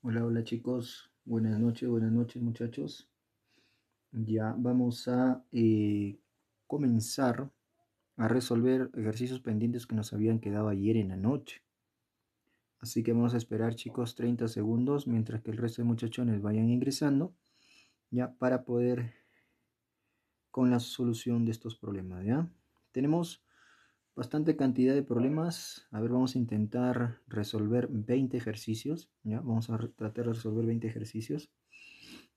Hola, hola chicos, buenas noches, buenas noches muchachos. Ya vamos a eh, comenzar a resolver ejercicios pendientes que nos habían quedado ayer en la noche. Así que vamos a esperar chicos 30 segundos mientras que el resto de muchachones vayan ingresando ya para poder con la solución de estos problemas. ¿ya? Tenemos bastante cantidad de problemas. A ver, vamos a intentar resolver 20 ejercicios. ¿ya? Vamos a tratar de resolver 20 ejercicios.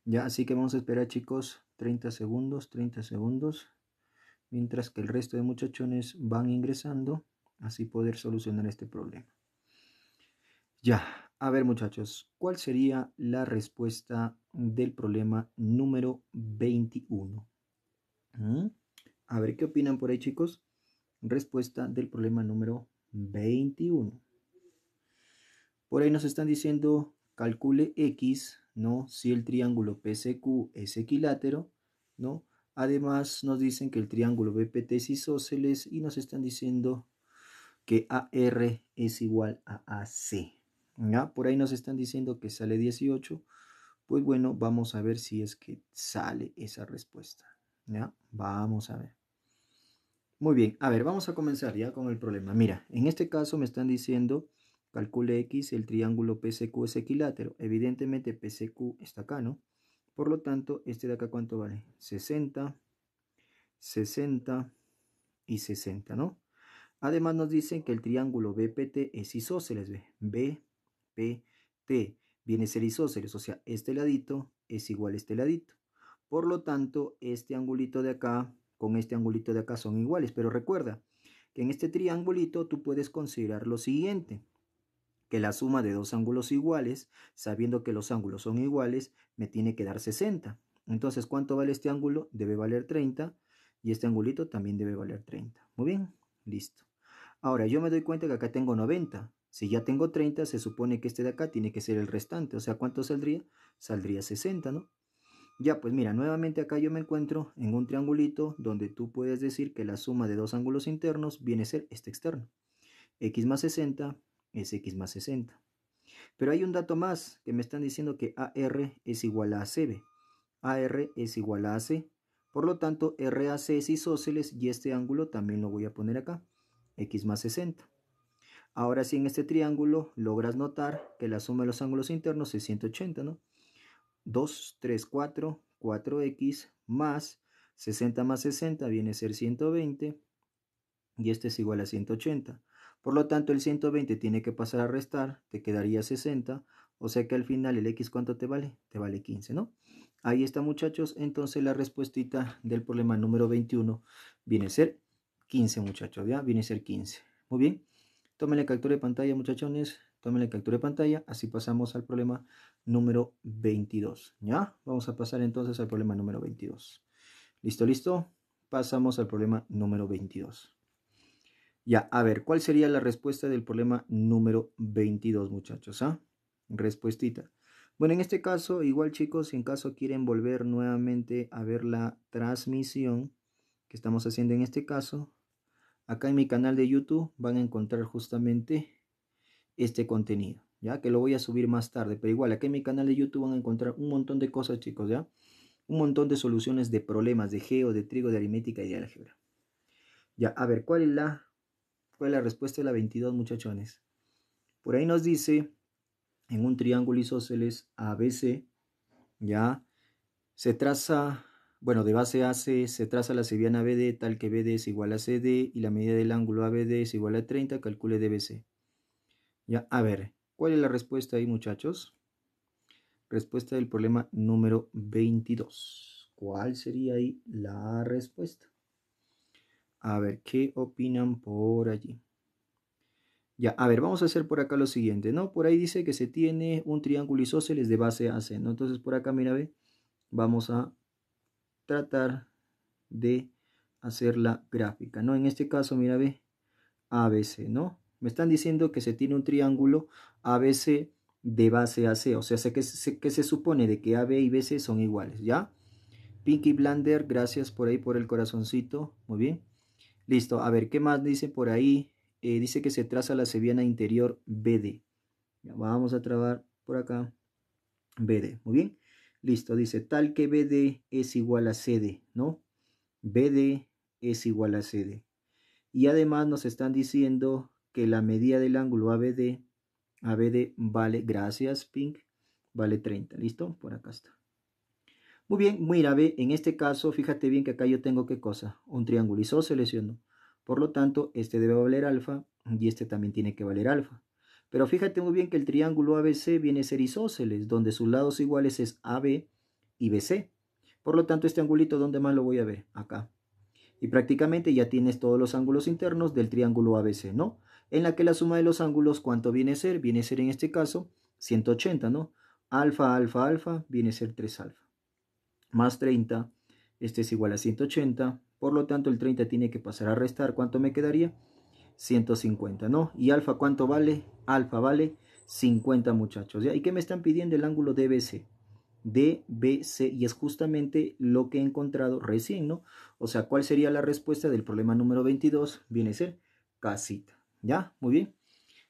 Ya, así que vamos a esperar chicos 30 segundos, 30 segundos. Mientras que el resto de muchachones van ingresando, así poder solucionar este problema. Ya, a ver muchachos, ¿cuál sería la respuesta del problema número 21? ¿Mm? A ver, ¿qué opinan por ahí chicos? respuesta del problema número 21. Por ahí nos están diciendo, calcule X, ¿no? Si el triángulo PCQ es equilátero, ¿no? Además nos dicen que el triángulo BPT es isósceles y nos están diciendo que AR es igual a AC. ¿ya? Por ahí nos están diciendo que sale 18. Pues bueno, vamos a ver si es que sale esa respuesta. ¿ya? Vamos a ver. Muy bien, a ver, vamos a comenzar ya con el problema. Mira, en este caso me están diciendo, calcule X, el triángulo PCQ es equilátero. Evidentemente PCQ está acá, ¿no? Por lo tanto, este de acá, ¿cuánto vale? 60, 60 y 60, ¿no? Además nos dicen que el triángulo BPT es isósceles, ¿ve? BPT viene a ser isósceles, o sea, este ladito es igual a este ladito. Por lo tanto, este angulito de acá con este angulito de acá son iguales. Pero recuerda que en este triangulito tú puedes considerar lo siguiente. Que la suma de dos ángulos iguales, sabiendo que los ángulos son iguales, me tiene que dar 60. Entonces, ¿cuánto vale este ángulo? Debe valer 30. Y este angulito también debe valer 30. Muy bien, listo. Ahora, yo me doy cuenta que acá tengo 90. Si ya tengo 30, se supone que este de acá tiene que ser el restante. O sea, ¿cuánto saldría? Saldría 60, ¿no? Ya, pues mira, nuevamente acá yo me encuentro en un triangulito donde tú puedes decir que la suma de dos ángulos internos viene a ser este externo. X más 60 es X más 60. Pero hay un dato más que me están diciendo que AR es igual a ACB. AR es igual a AC. Por lo tanto, RAC es isósceles y este ángulo también lo voy a poner acá. X más 60. Ahora sí, en este triángulo logras notar que la suma de los ángulos internos es 180, ¿no? 2, 3, 4x 4 más 60 más 60 viene a ser 120 y este es igual a 180. Por lo tanto, el 120 tiene que pasar a restar, te quedaría 60, o sea que al final el x cuánto te vale? Te vale 15, ¿no? Ahí está muchachos, entonces la respuestita del problema número 21 viene a ser 15 muchachos, ¿ya? Viene a ser 15. Muy bien, tomen la captura de pantalla muchachones, la captura de pantalla, así pasamos al problema número 22, ¿ya? Vamos a pasar entonces al problema número 22. ¿Listo, listo? Pasamos al problema número 22. Ya, a ver, ¿cuál sería la respuesta del problema número 22, muchachos? ¿Ah? Respuestita. Bueno, en este caso, igual chicos, si en caso quieren volver nuevamente a ver la transmisión que estamos haciendo en este caso, acá en mi canal de YouTube van a encontrar justamente este contenido, ¿ya? Que lo voy a subir más tarde, pero igual aquí en mi canal de YouTube van a encontrar un montón de cosas, chicos, ¿ya? Un montón de soluciones de problemas de geo, de trigo, de aritmética y de álgebra. Ya, a ver, ¿cuál es la, fue la respuesta de la 22, muchachones? Por ahí nos dice, en un triángulo isósceles ABC, ¿ya? Se traza, bueno, de base AC se traza la seviana BD tal que BD es igual a CD y la medida del ángulo ABD es igual a 30, calcule DBC. Ya, a ver, ¿cuál es la respuesta ahí, muchachos? Respuesta del problema número 22. ¿Cuál sería ahí la respuesta? A ver, ¿qué opinan por allí? Ya, a ver, vamos a hacer por acá lo siguiente, ¿no? Por ahí dice que se tiene un triángulo isósceles de base AC, ¿no? Entonces, por acá, mira, ve, vamos a tratar de hacer la gráfica, ¿no? En este caso, mira, ve, ABC, ¿no? Me están diciendo que se tiene un triángulo ABC de base AC, o sea, sé que, se supone de que AB y BC son iguales, ¿ya? Pinky Blander, gracias por ahí por el corazoncito, muy bien. Listo, a ver, ¿qué más dice por ahí? Eh, dice que se traza la seviana interior BD. vamos a trabar por acá. BD, muy bien. Listo, dice tal que BD es igual a CD, ¿no? BD es igual a CD. Y además nos están diciendo que la medida del ángulo ABD, ABD vale, gracias Pink, vale 30. ¿Listo? Por acá está. Muy bien, mira, grave en este caso, fíjate bien que acá yo tengo qué cosa, un triángulo isósceles, Por lo tanto, este debe valer alfa y este también tiene que valer alfa. Pero fíjate muy bien que el triángulo ABC viene a ser isósceles, donde sus lados iguales es AB y BC. Por lo tanto, este angulito, ¿dónde más lo voy a ver? Acá. Y prácticamente ya tienes todos los ángulos internos del triángulo ABC, ¿no? en la que la suma de los ángulos, ¿cuánto viene a ser? Viene a ser en este caso 180, ¿no? Alfa, alfa, alfa, viene a ser 3 alfa. Más 30, este es igual a 180, por lo tanto el 30 tiene que pasar a restar, ¿cuánto me quedaría? 150, ¿no? ¿Y alfa cuánto vale? Alfa vale 50 muchachos. ¿Y qué me están pidiendo? El ángulo DBC. DBC, y es justamente lo que he encontrado recién, ¿no? O sea, ¿cuál sería la respuesta del problema número 22? Viene a ser casita. ¿Ya? Muy bien.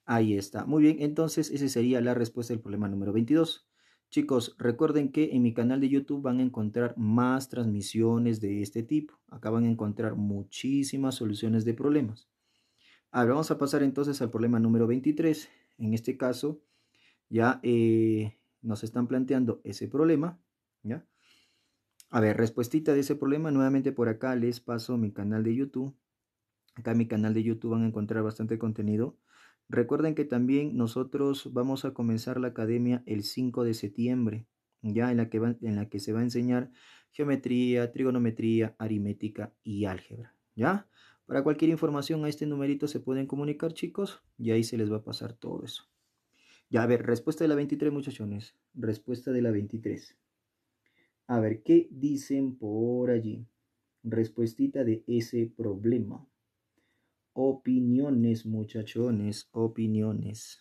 Ahí está. Muy bien, entonces esa sería la respuesta del problema número 22. Chicos, recuerden que en mi canal de YouTube van a encontrar más transmisiones de este tipo. Acá van a encontrar muchísimas soluciones de problemas. Ahora vamos a pasar entonces al problema número 23. En este caso, ya eh, nos están planteando ese problema. ¿ya? A ver, respuestita de ese problema. Nuevamente por acá les paso mi canal de YouTube Acá en mi canal de YouTube van a encontrar bastante contenido. Recuerden que también nosotros vamos a comenzar la academia el 5 de septiembre, ya en la que, en la que se va a enseñar geometría, trigonometría, aritmética y álgebra, ¿ya? Para cualquier información a este numerito se pueden comunicar, chicos, y ahí se les va a pasar todo eso. Ya, a ver, respuesta de la 23, muchachones. Respuesta de la 23. A ver, ¿qué dicen por allí? Respuestita de ese problema opiniones, muchachones, opiniones.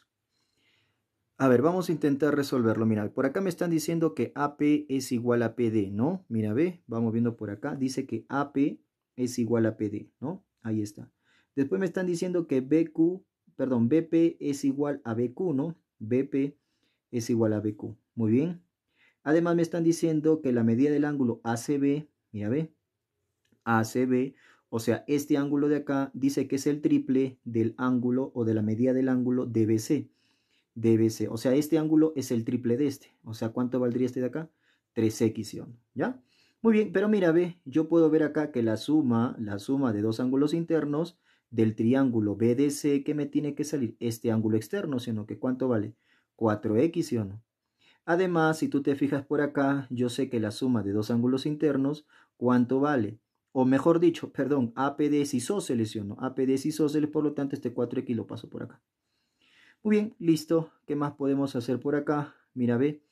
A ver, vamos a intentar resolverlo. Mira, por acá me están diciendo que AP es igual a PD, ¿no? Mira, ve, vamos viendo por acá. Dice que AP es igual a PD, ¿no? Ahí está. Después me están diciendo que BQ, perdón, BP es igual a BQ, ¿no? BP es igual a BQ. Muy bien. Además me están diciendo que la medida del ángulo ACB, mira, ve, ACB o sea, este ángulo de acá dice que es el triple del ángulo o de la medida del ángulo DBC. DBC. O sea, este ángulo es el triple de este. O sea, ¿cuánto valdría este de acá? 3x, ¿ya? Muy bien, pero mira, ve, yo puedo ver acá que la suma, la suma de dos ángulos internos del triángulo BDC que me tiene que salir este ángulo externo, sino que ¿cuánto vale? 4x, Además, si tú te fijas por acá, yo sé que la suma de dos ángulos internos, ¿cuánto vale? o mejor dicho, perdón, APD SO se lesionó. APD so se por lo tanto, este 4X lo paso por acá. Muy bien, listo. ¿Qué más podemos hacer por acá? Mira, ve.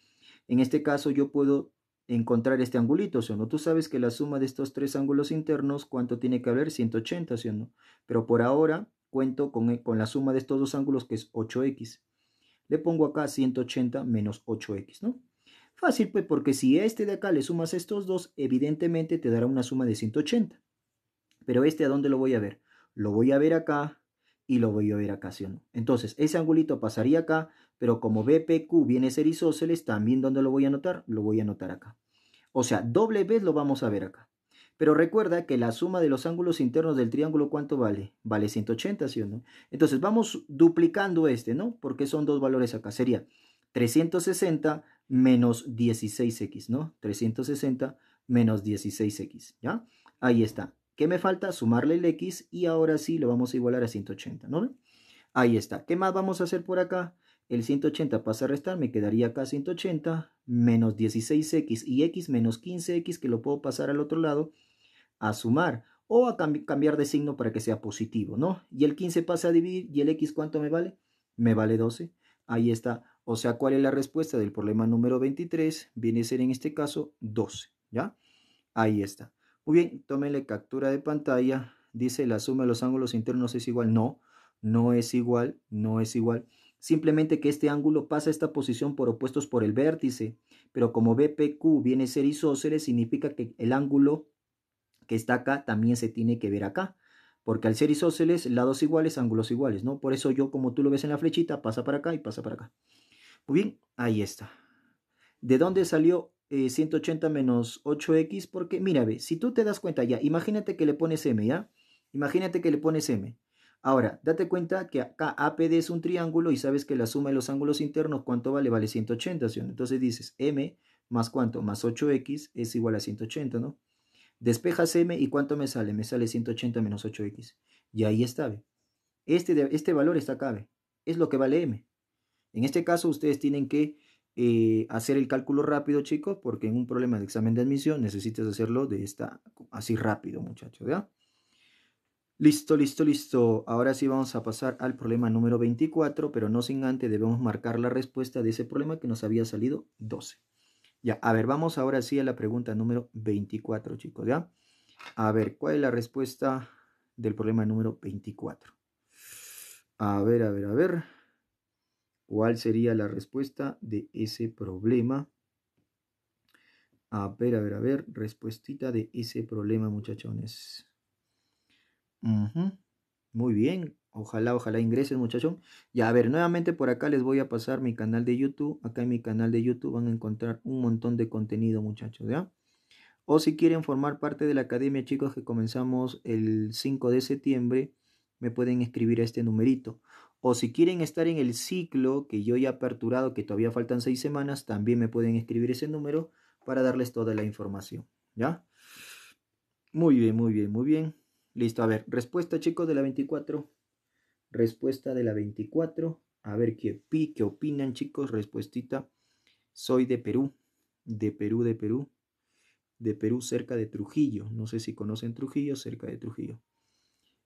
En este caso yo puedo encontrar este angulito, ¿sí o no? Tú sabes que la suma de estos tres ángulos internos, ¿cuánto tiene que haber? 180, ¿sí o no? Pero por ahora cuento con, e, con la suma de estos dos ángulos que es 8x. Le pongo acá 180 menos 8x, ¿no? Fácil, pues, porque si a este de acá le sumas estos dos, evidentemente te dará una suma de 180. Pero este, ¿a dónde lo voy a ver? Lo voy a ver acá y lo voy a ver acá, ¿sí o no? Entonces, ese angulito pasaría acá, pero como BPQ viene a ser isósceles, también ¿dónde lo voy a anotar? Lo voy a anotar acá. O sea, doble vez lo vamos a ver acá. Pero recuerda que la suma de los ángulos internos del triángulo, ¿cuánto vale? Vale 180, ¿sí o no? Entonces vamos duplicando este, ¿no? Porque son dos valores acá. Sería 360 menos 16x, ¿no? 360 menos 16x, ¿ya? Ahí está. ¿Qué me falta? Sumarle el x y ahora sí lo vamos a igualar a 180, ¿no? Ahí está. ¿Qué más vamos a hacer por acá? El 180 pasa a restar, me quedaría acá 180 menos 16x y x menos 15x que lo puedo pasar al otro lado a sumar o a cambiar de signo para que sea positivo, ¿no? Y el 15 pasa a dividir y el x ¿cuánto me vale? Me vale 12. Ahí está o sea, ¿cuál es la respuesta del problema número 23? Viene a ser en este caso 12, ¿ya? Ahí está. Muy bien, tómenle captura de pantalla. Dice la suma de los ángulos internos es igual. No, no es igual, no es igual. Simplemente que este ángulo pasa a esta posición por opuestos por el vértice. Pero como BPQ viene a ser isósceles, significa que el ángulo que está acá también se tiene que ver acá. Porque al ser isósceles, lados iguales, ángulos iguales, ¿no? Por eso yo, como tú lo ves en la flechita, pasa para acá y pasa para acá. Muy bien, ahí está. ¿De dónde salió 180 eh, menos 8x? Porque, mira, ve, si tú te das cuenta ya, imagínate que le pones m, ¿ya? Imagínate que le pones m. Ahora, date cuenta que acá APD es un triángulo y sabes que la suma de los ángulos internos, ¿cuánto vale? Vale 180, ¿sí? Entonces dices m más cuánto, más 8x es igual a 180, ¿no? Despejas m y ¿cuánto me sale? Me sale 180 menos 8x. Y ahí está, ¿ve? Este, este valor está acá, ¿ve? Es lo que vale m. En este caso, ustedes tienen que eh, hacer el cálculo rápido, chicos, porque en un problema de examen de admisión necesitas hacerlo de esta así rápido, muchachos, ¿ya? Listo, listo, listo. Ahora sí vamos a pasar al problema número 24, pero no sin antes debemos marcar la respuesta de ese problema que nos había salido 12. Ya, a ver, vamos ahora sí a la pregunta número 24, chicos, ¿ya? A ver, ¿cuál es la respuesta del problema número 24? A ver, a ver, a ver. ¿Cuál sería la respuesta de ese problema? A ver, a ver, a ver, respuestita de ese problema, muchachones. Muy bien, ojalá, ojalá ingresen, muchachón. Ya, a ver, nuevamente por acá les voy a pasar mi canal de YouTube. Acá en mi canal de YouTube van a encontrar un montón de contenido, muchachos, ¿ya? O si quieren formar parte de la academia, chicos, que comenzamos el 5 de septiembre, me pueden escribir a este numerito. O si quieren estar en el ciclo que yo ya he aperturado, que todavía faltan seis semanas, también me pueden escribir ese número para darles toda la información. ¿Ya? Muy bien, muy bien, muy bien. Listo, a ver, respuesta chicos de la 24. Respuesta de la 24. A ver qué, qué opinan chicos. Respuestita. Soy de Perú. De Perú, de Perú. De Perú cerca de Trujillo. No sé si conocen Trujillo, cerca de Trujillo.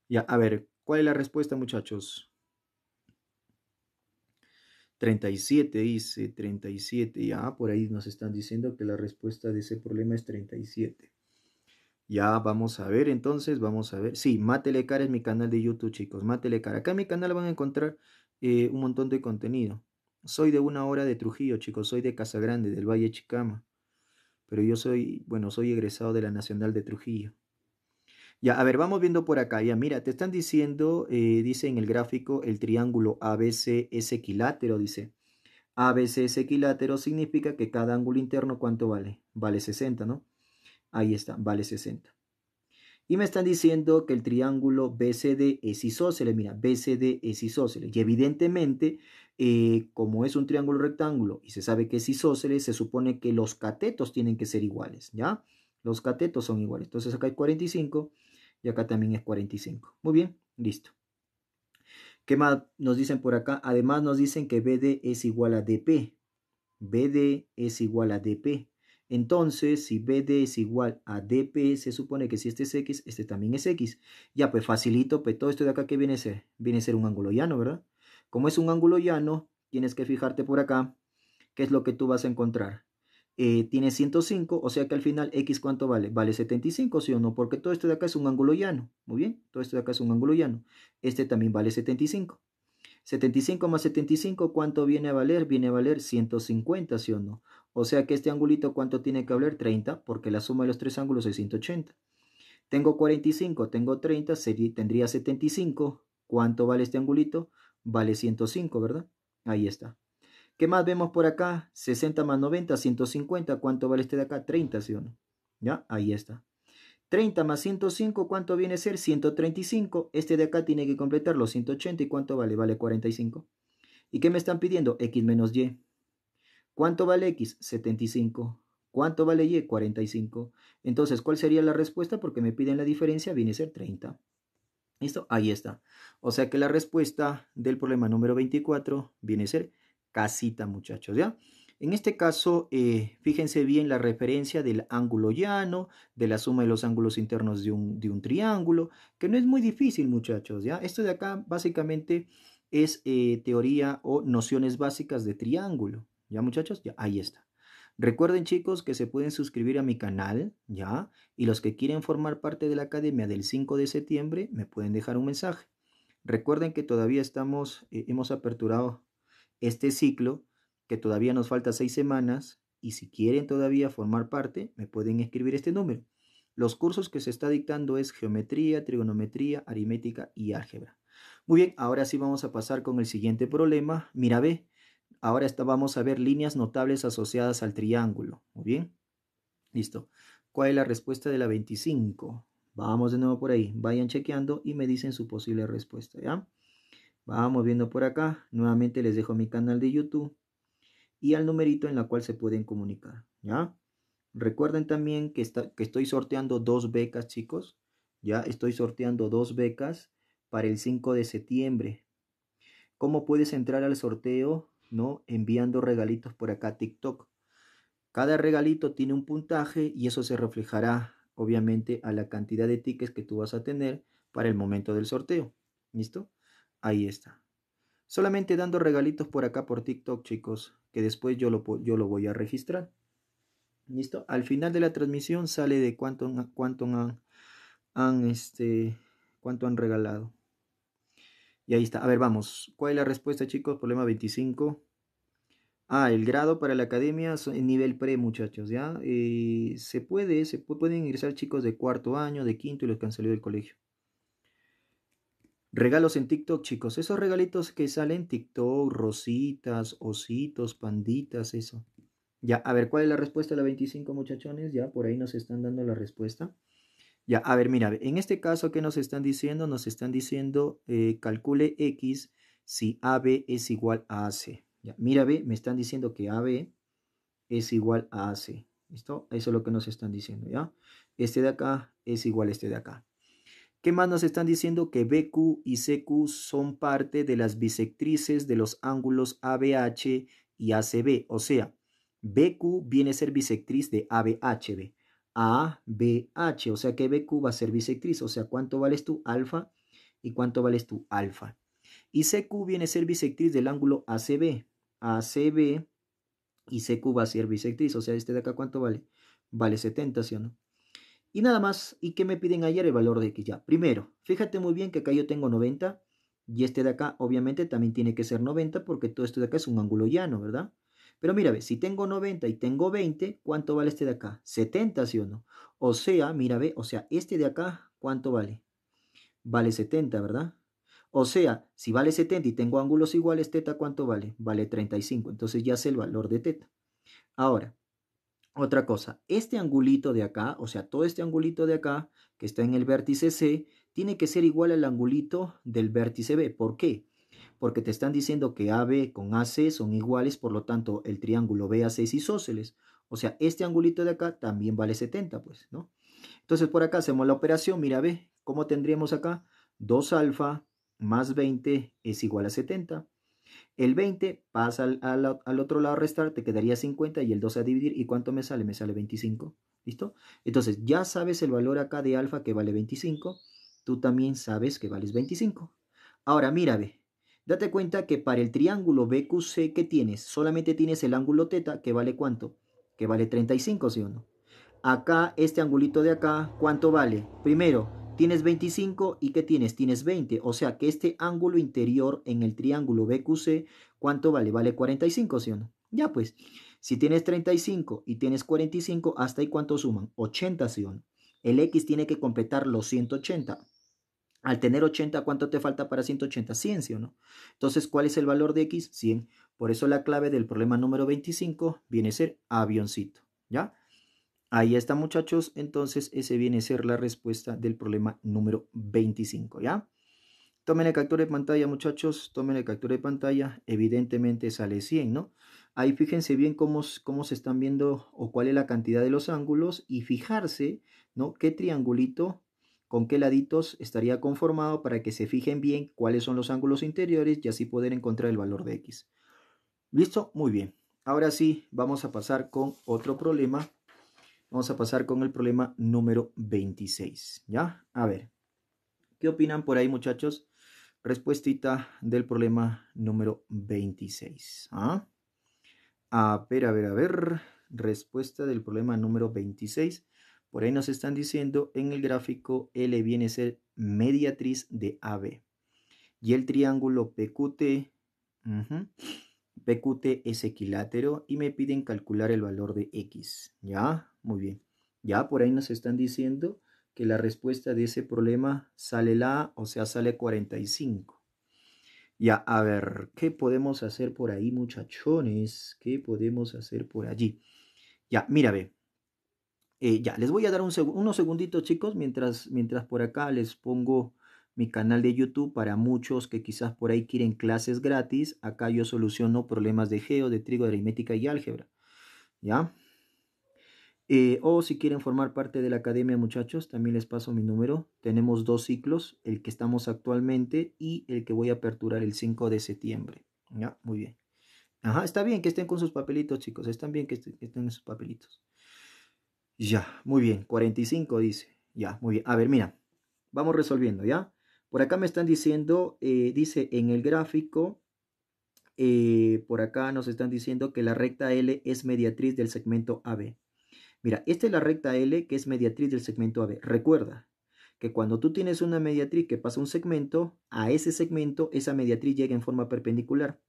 Ya, a ver, ¿cuál es la respuesta muchachos? 37 dice, 37, ya ah, por ahí nos están diciendo que la respuesta de ese problema es 37. Ya vamos a ver entonces, vamos a ver. Sí, Matele Cara es mi canal de YouTube, chicos. Matele Cara. Acá en mi canal van a encontrar eh, un montón de contenido. Soy de una hora de Trujillo, chicos. Soy de Casagrande, del Valle Chicama. Pero yo soy, bueno, soy egresado de la Nacional de Trujillo. Ya, a ver, vamos viendo por acá. Ya, mira, te están diciendo, eh, dice en el gráfico, el triángulo ABC es equilátero, dice. ABC es equilátero significa que cada ángulo interno, ¿cuánto vale? Vale 60, ¿no? Ahí está, vale 60. Y me están diciendo que el triángulo BCD es isósceles. Mira, BCD es isósceles. Y evidentemente, eh, como es un triángulo rectángulo y se sabe que es isósceles, se supone que los catetos tienen que ser iguales, ¿ya? Los catetos son iguales. Entonces acá hay 45 y acá también es 45. Muy bien, listo. ¿Qué más nos dicen por acá? Además nos dicen que BD es igual a DP. BD es igual a DP. Entonces, si BD es igual a DP, se supone que si este es X, este también es X. Ya, pues facilito, pues todo esto de acá, que viene a ser? Viene a ser un ángulo llano, ¿verdad? Como es un ángulo llano, tienes que fijarte por acá, ¿qué es lo que tú vas a encontrar? Eh, tiene 105, o sea que al final x cuánto vale? Vale 75, ¿sí o no? Porque todo esto de acá es un ángulo llano, muy bien, todo esto de acá es un ángulo llano. Este también vale 75. 75 más 75, ¿cuánto viene a valer? Viene a valer 150, ¿sí o no? O sea que este angulito, ¿cuánto tiene que valer? 30, porque la suma de los tres ángulos es 180. Tengo 45, tengo 30, sería, tendría 75. ¿Cuánto vale este angulito? Vale 105, ¿verdad? Ahí está. ¿Qué más vemos por acá? 60 más 90, 150. ¿Cuánto vale este de acá? 30, ¿sí o no? ¿Ya? Ahí está. 30 más 105, ¿cuánto viene a ser? 135. Este de acá tiene que completar 180. ¿Y cuánto vale? Vale 45. ¿Y qué me están pidiendo? X menos Y. ¿Cuánto vale X? 75. ¿Cuánto vale Y? 45. Entonces, ¿cuál sería la respuesta? Porque me piden la diferencia, viene a ser 30. ¿Listo? Ahí está. O sea que la respuesta del problema número 24 viene a ser casita, muchachos, ¿ya? En este caso, eh, fíjense bien la referencia del ángulo llano, de la suma de los ángulos internos de un, triángulo, que no es muy difícil, muchachos, ¿ya? Esto de acá básicamente es eh, teoría o nociones básicas de triángulo, ¿ya, muchachos? Ya, ahí está. Recuerden chicos que se pueden suscribir a mi canal, ¿ya? Y los que quieren formar parte de la academia del 5 de septiembre me pueden dejar un mensaje. Recuerden que todavía estamos, eh, hemos aperturado este ciclo, que todavía nos falta seis semanas, y si quieren todavía formar parte, me pueden escribir este número. Los cursos que se está dictando es geometría, trigonometría, aritmética y álgebra. Muy bien, ahora sí vamos a pasar con el siguiente problema. Mira, ve, ahora vamos a ver líneas notables asociadas al triángulo. Muy bien, listo. ¿Cuál es la respuesta de la 25? Vamos de nuevo por ahí. Vayan chequeando y me dicen su posible respuesta, ¿ya? Vamos viendo por acá. Nuevamente les dejo mi canal de YouTube y al numerito en la cual se pueden comunicar, ¿ya? Recuerden también que, que estoy sorteando dos becas, chicos. Ya estoy sorteando dos becas para el 5 de septiembre. ¿Cómo puedes entrar al sorteo? ¿No? Enviando regalitos por acá a TikTok. Cada regalito tiene un puntaje y eso se reflejará, obviamente, a la cantidad de tickets que tú vas a tener para el momento del sorteo. ¿Listo? Ahí está. Solamente dando regalitos por acá por TikTok, chicos, que después yo lo, yo lo voy a registrar. ¿Listo? Al final de la transmisión sale de cuánto, cuánto han, este, cuánto han regalado. Y ahí está. A ver, vamos. ¿Cuál es la respuesta, chicos? Problema 25. Ah, el grado para la academia es nivel pre, muchachos, ¿ya? Eh, se puede, se pueden ingresar chicos de cuarto año, de quinto y los que han salido del colegio. Regalos en TikTok, chicos. Esos regalitos que salen TikTok, rositas, ositos, panditas, eso. Ya, a ver, ¿cuál es la respuesta de la 25, muchachones? Ya, por ahí nos están dando la respuesta. Ya, a ver, mira, en este caso, ¿qué nos están diciendo? Nos están diciendo, eh, calcule X si AB es igual a AC. Ya, mira, B, me están diciendo que AB es igual a AC. ¿Listo? Eso es lo que nos están diciendo, ¿ya? Este de acá es igual a este de acá. ¿Qué más nos están diciendo? Que BQ y CQ son parte de las bisectrices de los ángulos ABH y ACB. O sea, BQ viene a ser bisectriz de ABHB. ABH, o sea que BQ va a ser bisectriz. O sea, ¿cuánto vales tú alfa? ¿Y cuánto vales tú alfa? Y CQ viene a ser bisectriz del ángulo ACB. ACB y CQ va a ser bisectriz. O sea, este de acá, ¿cuánto vale? Vale 70, ¿sí o no? Y nada más, ¿y qué me piden ayer el valor de X ya? Primero, fíjate muy bien que acá yo tengo 90 y este de acá obviamente también tiene que ser 90 porque todo esto de acá es un ángulo llano, ¿verdad? Pero mira, ve, si tengo 90 y tengo 20, ¿cuánto vale este de acá? 70, ¿sí o no? O sea, mira, ve, o sea, este de acá, ¿cuánto vale? Vale 70, ¿verdad? O sea, si vale 70 y tengo ángulos iguales, teta, ¿cuánto vale? Vale 35. Entonces ya sé el valor de teta. Ahora, otra cosa, este angulito de acá, o sea, todo este angulito de acá, que está en el vértice C, tiene que ser igual al angulito del vértice B. ¿Por qué? Porque te están diciendo que AB con AC son iguales, por lo tanto, el triángulo BAC es isósceles. O sea, este angulito de acá también vale 70, pues, ¿no? Entonces, por acá hacemos la operación. Mira, ve, ¿cómo tendríamos acá? 2 alfa más 20 es igual a 70. El 20 pasa al, otro lado a restar, te quedaría 50 y el 12 a dividir. ¿Y cuánto me sale? Me sale 25. ¿Listo? Entonces ya sabes el valor acá de alfa que vale 25. Tú también sabes que vales 25. Ahora mira, ve. Date cuenta que para el triángulo BQC que tienes, solamente tienes el ángulo teta que vale cuánto? Que vale 35, ¿sí o no? Acá, este angulito de acá, ¿cuánto vale? Primero, Tienes 25 y ¿qué tienes? Tienes 20. O sea que este ángulo interior en el triángulo BQC, ¿cuánto vale? Vale 45, ¿sí o no? Ya pues, si tienes 35 y tienes 45, ¿hasta ahí cuánto suman? 80, ¿sí o no? El X tiene que completar los 180. Al tener 80, ¿cuánto te falta para 180? 100, ¿sí o no? Entonces, ¿cuál es el valor de X? 100. Por eso la clave del problema número 25 viene a ser avioncito, ¿ya? Ahí está, muchachos. Entonces, ese viene a ser la respuesta del problema número 25, ¿ya? Tomen el captura de pantalla, muchachos. Tomen el captura de pantalla. Evidentemente sale 100, ¿no? Ahí fíjense bien cómo, cómo se están viendo o cuál es la cantidad de los ángulos y fijarse, ¿no? ¿Qué triangulito con qué laditos estaría conformado para que se fijen bien cuáles son los ángulos interiores y así poder encontrar el valor de X. ¿Listo? Muy bien. Ahora sí, vamos a pasar con otro problema Vamos a pasar con el problema número 26, ¿ya? A ver, ¿qué opinan por ahí muchachos? Respuestita del problema número 26. ¿ah? A ver, a ver, a ver. Respuesta del problema número 26. Por ahí nos están diciendo en el gráfico L viene a ser mediatriz de AB. Y el triángulo PQT. PQT es equilátero y me piden calcular el valor de X. ¿Ya? Muy bien. Ya por ahí nos están diciendo que la respuesta de ese problema sale la, o sea, sale 45. Ya, a ver, ¿qué podemos hacer por ahí, muchachones? ¿Qué podemos hacer por allí? Ya, mira, ve. Eh, ya, les voy a dar unos segunditos, chicos, mientras, mientras por acá les pongo mi canal de YouTube para muchos que quizás por ahí quieren clases gratis. Acá yo soluciono problemas de geo, de trigo, de aritmética y álgebra. ¿Ya? Eh, o si quieren formar parte de la academia, muchachos, también les paso mi número. Tenemos dos ciclos, el que estamos actualmente y el que voy a aperturar el 5 de septiembre. ¿Ya? Muy bien. Ajá, está bien que estén con sus papelitos, chicos. Están bien que, estén con sus papelitos. Ya, muy bien. 45 dice. Ya, muy bien. A ver, mira. Vamos resolviendo, ¿ya? Por acá me están diciendo, eh, dice en el gráfico, eh, por acá nos están diciendo que la recta L es mediatriz del segmento AB. Mira, esta es la recta L que es mediatriz del segmento AB. Recuerda que cuando tú tienes una mediatriz que pasa un segmento, a ese segmento esa mediatriz llega en forma perpendicular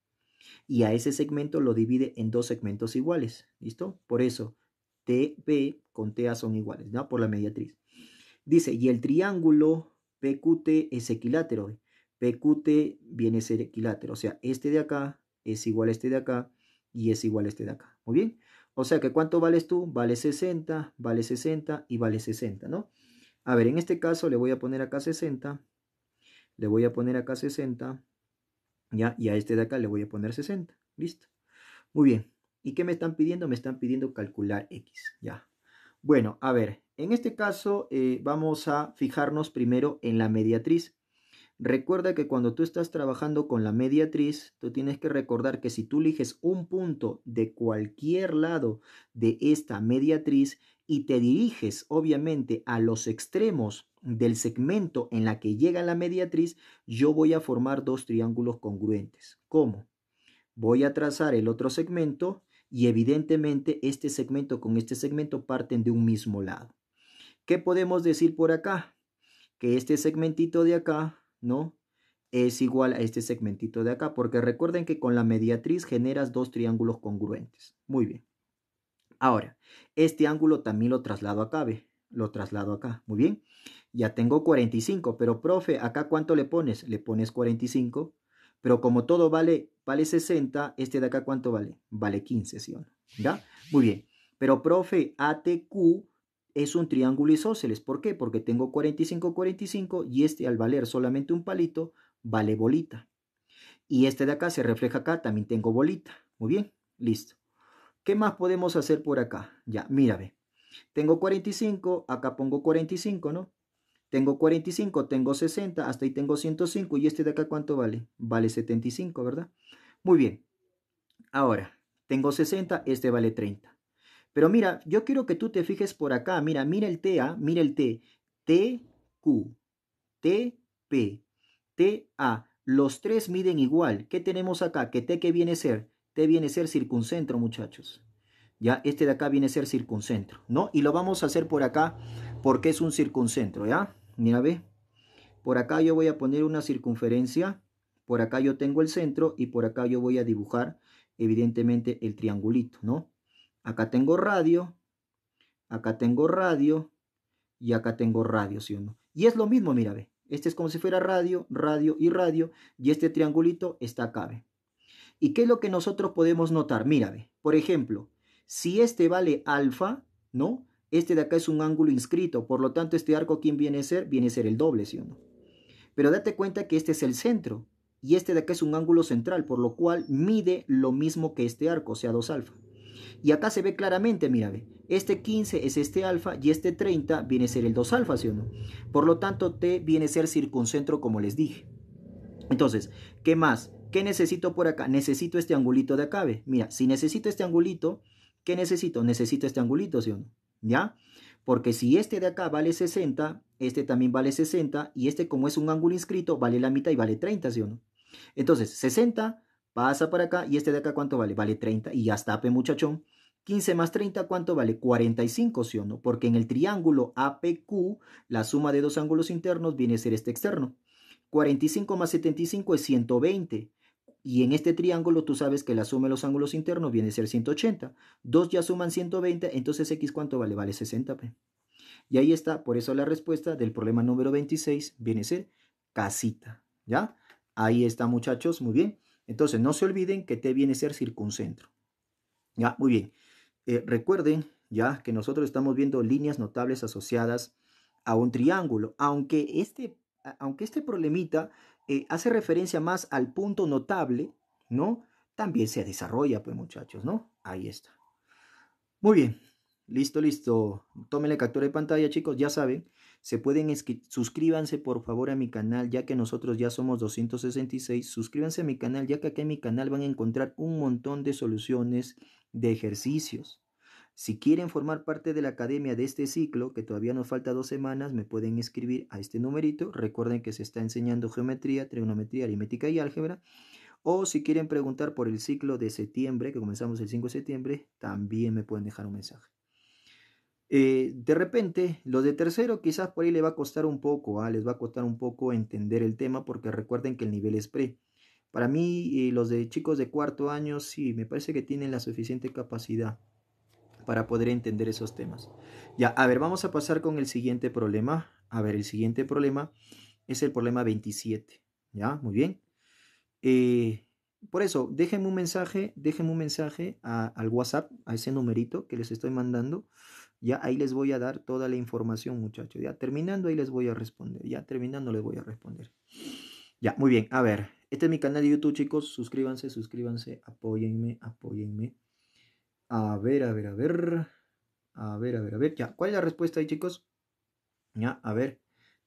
y a ese segmento lo divide en dos segmentos iguales. ¿Listo? Por eso TB con TA son iguales, ¿no? Por la mediatriz. Dice, y el triángulo PQT es equilátero. PQT viene a ser equilátero. O sea, este de acá es igual a este de acá y es igual a este de acá. Muy bien. O sea que ¿cuánto vales tú? Vale 60, vale 60 y vale 60, ¿no? A ver, en este caso le voy a poner acá 60. Le voy a poner acá 60. ¿ya? Y a este de acá le voy a poner 60. Listo. Muy bien. ¿Y qué me están pidiendo? Me están pidiendo calcular X. Ya. Bueno, a ver. En este caso eh, vamos a fijarnos primero en la mediatriz. Recuerda que cuando tú estás trabajando con la mediatriz, tú tienes que recordar que si tú eliges un punto de cualquier lado de esta mediatriz y te diriges obviamente a los extremos del segmento en la que llega la mediatriz, yo voy a formar dos triángulos congruentes. ¿Cómo? Voy a trazar el otro segmento y evidentemente este segmento con este segmento parten de un mismo lado. ¿Qué podemos decir por acá? Que este segmentito de acá, ¿no? Es igual a este segmentito de acá, porque recuerden que con la mediatriz generas dos triángulos congruentes. Muy bien. Ahora, este ángulo también lo traslado acá, Lo traslado acá, muy bien. Ya tengo 45, pero profe, ¿acá cuánto le pones? Le pones 45, pero como todo vale, vale 60, este de acá cuánto vale? Vale 15, ¿sí o no? ¿Ya? Muy bien. Pero profe, ATQ es un triángulo isósceles. ¿Por qué? Porque tengo 45, 45 y este al valer solamente un palito vale bolita. Y este de acá se refleja acá, también tengo bolita. Muy bien, listo. ¿Qué más podemos hacer por acá? Ya, mira, ve. Tengo 45, acá pongo 45, ¿no? Tengo 45, tengo 60, hasta ahí tengo 105 y este de acá ¿cuánto vale? Vale 75, ¿verdad? Muy bien. Ahora, tengo 60, este vale 30. Pero mira, yo quiero que tú te fijes por acá. Mira, mira el TA, ¿ah? mira el T. T, Q, T, P, T, A. Los tres miden igual. ¿Qué tenemos acá? Que T que viene a ser. T viene a ser circuncentro, muchachos. Ya, este de acá viene a ser circuncentro, ¿no? Y lo vamos a hacer por acá porque es un circuncentro, ¿ya? Mira, ve. Por acá yo voy a poner una circunferencia. Por acá yo tengo el centro y por acá yo voy a dibujar, evidentemente, el triangulito, ¿no? Acá tengo radio, acá tengo radio y acá tengo radio, ¿sí o no? Y es lo mismo, mira, ve. Este es como si fuera radio, radio y radio y este triangulito está acá, ¿Y qué es lo que nosotros podemos notar? Mira, ve. Por ejemplo, si este vale alfa, ¿no? Este de acá es un ángulo inscrito, por lo tanto este arco, ¿quién viene a ser? Viene a ser el doble, ¿sí o no? Pero date cuenta que este es el centro y este de acá es un ángulo central, por lo cual mide lo mismo que este arco, o sea, 2 alfa. Y acá se ve claramente, mira, ve, este 15 es este alfa y este 30 viene a ser el 2 alfa, ¿sí o no? Por lo tanto, T viene a ser circuncentro como les dije. Entonces, ¿qué más? ¿Qué necesito por acá? Necesito este angulito de acá, ve. Mira, si necesito este angulito, ¿qué necesito? Necesito este angulito, ¿sí o no? ¿Ya? Porque si este de acá vale 60, este también vale 60 y este como es un ángulo inscrito vale la mitad y vale 30, ¿sí o no? Entonces, 60 Pasa para acá y este de acá ¿cuánto vale? Vale 30 y ya está, pe muchachón. 15 más 30, ¿cuánto vale? 45, ¿sí o no? Porque en el triángulo APQ, la suma de dos ángulos internos viene a ser este externo. 45 más 75 es 120. Y en este triángulo tú sabes que la suma de los ángulos internos viene a ser 180. Dos ya suman 120, entonces X ¿cuánto vale? Vale 60, p. Y ahí está, por eso la respuesta del problema número 26 viene a ser casita, ¿ya? Ahí está, muchachos, muy bien. Entonces, no se olviden que T viene a ser circuncentro. Ya, muy bien. Eh, recuerden ya que nosotros estamos viendo líneas notables asociadas a un triángulo, aunque este, aunque este problemita eh, hace referencia más al punto notable, ¿no? También se desarrolla, pues muchachos, ¿no? Ahí está. Muy bien, listo, listo. la captura de pantalla, chicos, ya saben. Se pueden suscríbanse por favor a mi canal, ya que nosotros ya somos 266. Suscríbanse a mi canal, ya que aquí en mi canal van a encontrar un montón de soluciones de ejercicios. Si quieren formar parte de la academia de este ciclo, que todavía nos falta dos semanas, me pueden escribir a este numerito. Recuerden que se está enseñando geometría, trigonometría, aritmética y álgebra. O si quieren preguntar por el ciclo de septiembre, que comenzamos el 5 de septiembre, también me pueden dejar un mensaje. Eh, de repente, los de tercero quizás por ahí les va a costar un poco, ah, les va a costar un poco entender el tema porque recuerden que el nivel es pre. Para mí, eh, los de chicos de cuarto año, sí, me parece que tienen la suficiente capacidad para poder entender esos temas. Ya, a ver, vamos a pasar con el siguiente problema. A ver, el siguiente problema es el problema 27. ¿Ya? Muy bien. Eh, por eso, déjenme un mensaje, déjenme un mensaje al WhatsApp, a ese numerito que les estoy mandando. Ya ahí les voy a dar toda la información, muchachos. Ya terminando, ahí les voy a responder. Ya terminando, les voy a responder. Ya, muy bien. A ver, este es mi canal de YouTube, chicos. Suscríbanse, suscríbanse, apóyenme, apóyenme. A ver, a ver, a ver. A ver, a ver, a ver. Ya, ¿cuál es la respuesta ahí, chicos? Ya, a ver.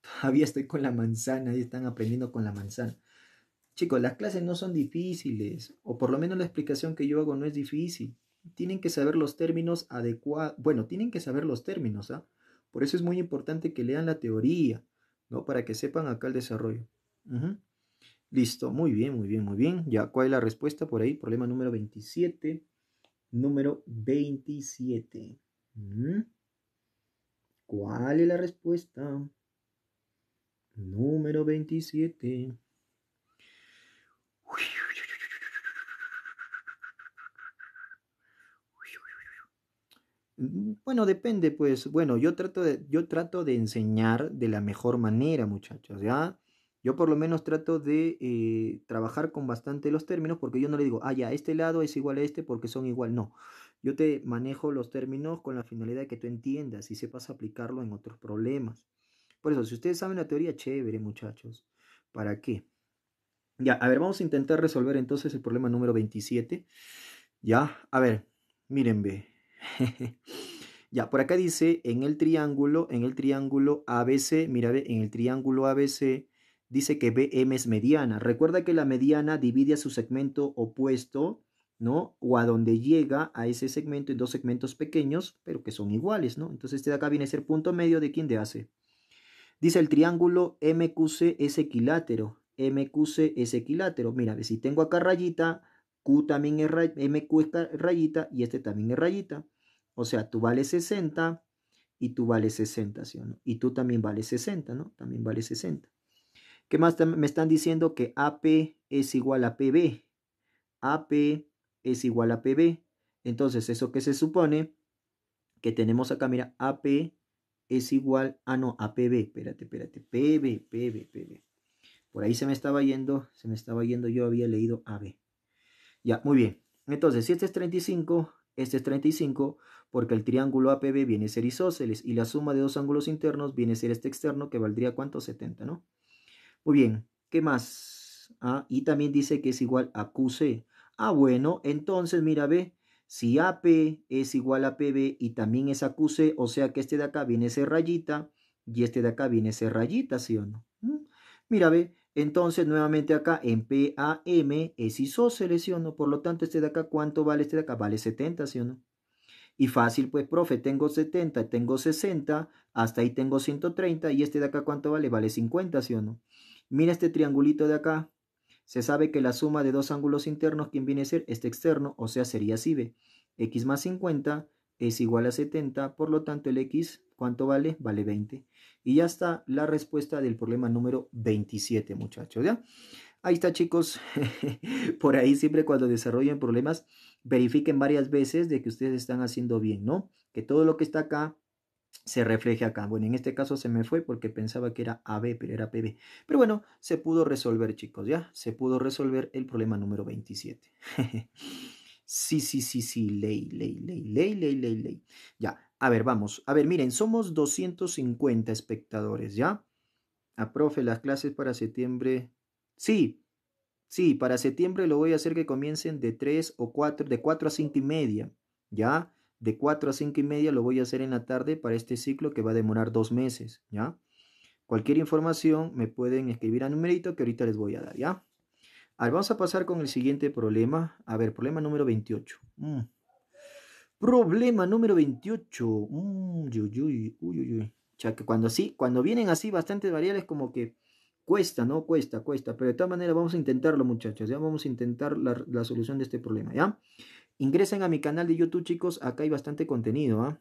Todavía estoy con la manzana, ahí están aprendiendo con la manzana. Chicos, las clases no son difíciles, o por lo menos la explicación que yo hago no es difícil tienen que saber los términos adecuados, bueno, tienen que saber los términos, ¿ah? Por eso es muy importante que lean la teoría, ¿no? Para que sepan acá el desarrollo. Listo, muy bien, muy bien, muy bien. Ya, ¿cuál es la respuesta por ahí? Problema número 27. Número 27. ¿Cuál es la respuesta? Número 27. Mm, bueno, depende, pues, bueno, yo trato de, yo trato de enseñar de la mejor manera, muchachos, ¿ya? Yo por lo menos trato de eh, trabajar con bastante los términos porque yo no le digo, ah, ya, este lado es igual a este porque son igual. No, yo te manejo los términos con la finalidad de que tú entiendas y sepas aplicarlo en otros problemas. Por eso, si ustedes saben la teoría, chévere, muchachos. ¿Para qué? Ya, a ver, vamos a intentar resolver entonces el problema número 27. Ya, a ver, miren, ve. ya, por acá dice, en el triángulo, en el triángulo ABC, mira, en el triángulo ABC dice que BM es mediana. Recuerda que la mediana divide a su segmento opuesto, ¿no? O a donde llega a ese segmento en dos segmentos pequeños, pero que son iguales, ¿no? Entonces este de acá viene a ser punto medio de quién de AC. Dice el triángulo MQC es equilátero. MQC es equilátero. Mira, si tengo acá rayita, Q también es MQ está rayita y este también es rayita. O sea, tú vales 60 y tú vales 60, ¿sí o no? Y tú también vales 60, ¿no? También vale 60. ¿Qué más me están diciendo? Que AP es igual a PB. AP es igual a PB. Entonces, ¿eso que se supone? Que tenemos acá, mira, AP es igual a, ah, no, a Espérate, espérate. PB, PB, PB. Por ahí se me estaba yendo, se me estaba yendo, yo había leído AB. Ya, muy bien. Entonces, si este es 35, este es 35, porque el triángulo APB viene a ser isósceles y la suma de dos ángulos internos viene a ser este externo que valdría cuánto? 70, ¿no? Muy bien, ¿qué más? Ah, y también dice que es igual a QC. Ah, bueno, entonces mira, ve, si AP es igual a PB y también es a QC, o sea que este de acá viene a ser rayita y este de acá viene a ser rayita, ¿sí o no? ¿Mm? Mira, ve, entonces, nuevamente acá en PAM es isósceles, o no? Por lo tanto, este de acá, ¿cuánto vale este de acá? Vale 70, ¿sí o no? Y fácil, pues, profe, tengo 70, tengo 60, hasta ahí tengo 130, y este de acá, ¿cuánto vale? Vale 50, ¿sí o no? Mira este triangulito de acá. Se sabe que la suma de dos ángulos internos, ¿quién viene a ser? Este externo, o sea, sería así, ve. X más 50 es igual a 70, por lo tanto el x, ¿cuánto vale? Vale 20. Y ya está la respuesta del problema número 27, muchachos, ¿ya? Ahí está, chicos. por ahí siempre cuando desarrollen problemas, verifiquen varias veces de que ustedes están haciendo bien, ¿no? Que todo lo que está acá se refleje acá. Bueno, en este caso se me fue porque pensaba que era AB, pero era PB. Pero bueno, se pudo resolver, chicos, ¿ya? Se pudo resolver el problema número 27. Sí, sí, sí, sí, ley, ley, ley, ley, ley, ley, ley. Ya, a ver, vamos. A ver, miren, somos 250 espectadores, ¿ya? A ah, profe, las clases para septiembre. Sí, sí, para septiembre lo voy a hacer que comiencen de 3 o 4, de 4 a 5 y media, ¿ya? De 4 a 5 y media lo voy a hacer en la tarde para este ciclo que va a demorar dos meses, ¿ya? Cualquier información me pueden escribir a numerito que ahorita les voy a dar, ¿ya? vamos a pasar con el siguiente problema. A ver, problema número 28. Mm. Problema número 28. O mm, que cuando, así, cuando vienen así bastantes variables, como que cuesta, ¿no? Cuesta, cuesta. Pero de todas maneras vamos a intentarlo, muchachos. Ya vamos a intentar la, solución de este problema, ¿ya? Ingresen a mi canal de YouTube, chicos. Acá hay bastante contenido, ¿ah?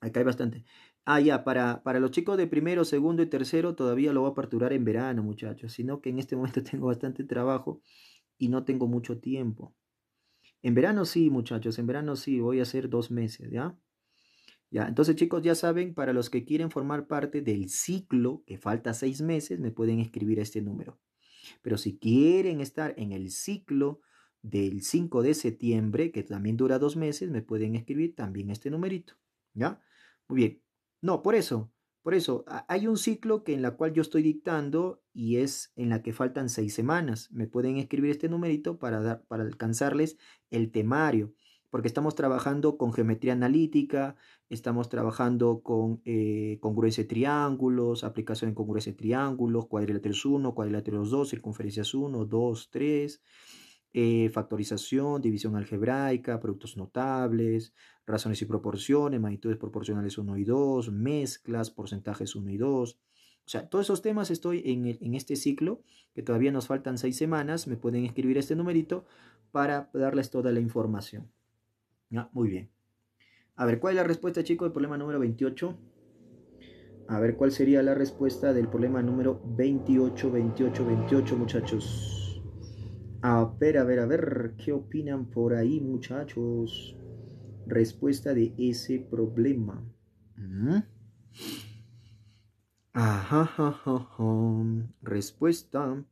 Acá hay bastante. Ah, ya, para, para los chicos de primero, segundo y tercero todavía lo voy a aperturar en verano, muchachos, sino que en este momento tengo bastante trabajo y no tengo mucho tiempo. En verano sí, muchachos, en verano sí, voy a hacer dos meses, ¿ya? Ya, entonces chicos, ya saben, para los que quieren formar parte del ciclo, que falta seis meses, me pueden escribir a este número. Pero si quieren estar en el ciclo del 5 de septiembre, que también dura dos meses, me pueden escribir también este numerito, ¿ya? Muy bien, no, por eso, por eso, hay un ciclo que en la cual yo estoy dictando y es en la que faltan seis semanas. Me pueden escribir este numerito para, dar, para alcanzarles el temario, porque estamos trabajando con geometría analítica, estamos trabajando con eh, congruencia de triángulos, aplicación de congruencia de triángulos, cuadriláteros 1, cuadriláteros 2, circunferencias 1, 2, 3. factorización, división algebraica, productos notables, razones y proporciones, magnitudes proporcionales 1 y 2, mezclas, porcentajes 1 y 2. O sea, todos esos temas estoy en, este ciclo, que todavía nos faltan seis semanas, me pueden escribir este numerito para darles toda la información. Ah, muy bien. A ver, ¿cuál es la respuesta, chicos, del problema número 28? A ver, ¿cuál sería la respuesta del problema número 28, 28, 28, muchachos? A ver, a ver, a ver, ¿qué opinan por ahí, muchachos? respuesta de ese problema. Ajá, ajá, ajá, Respuesta.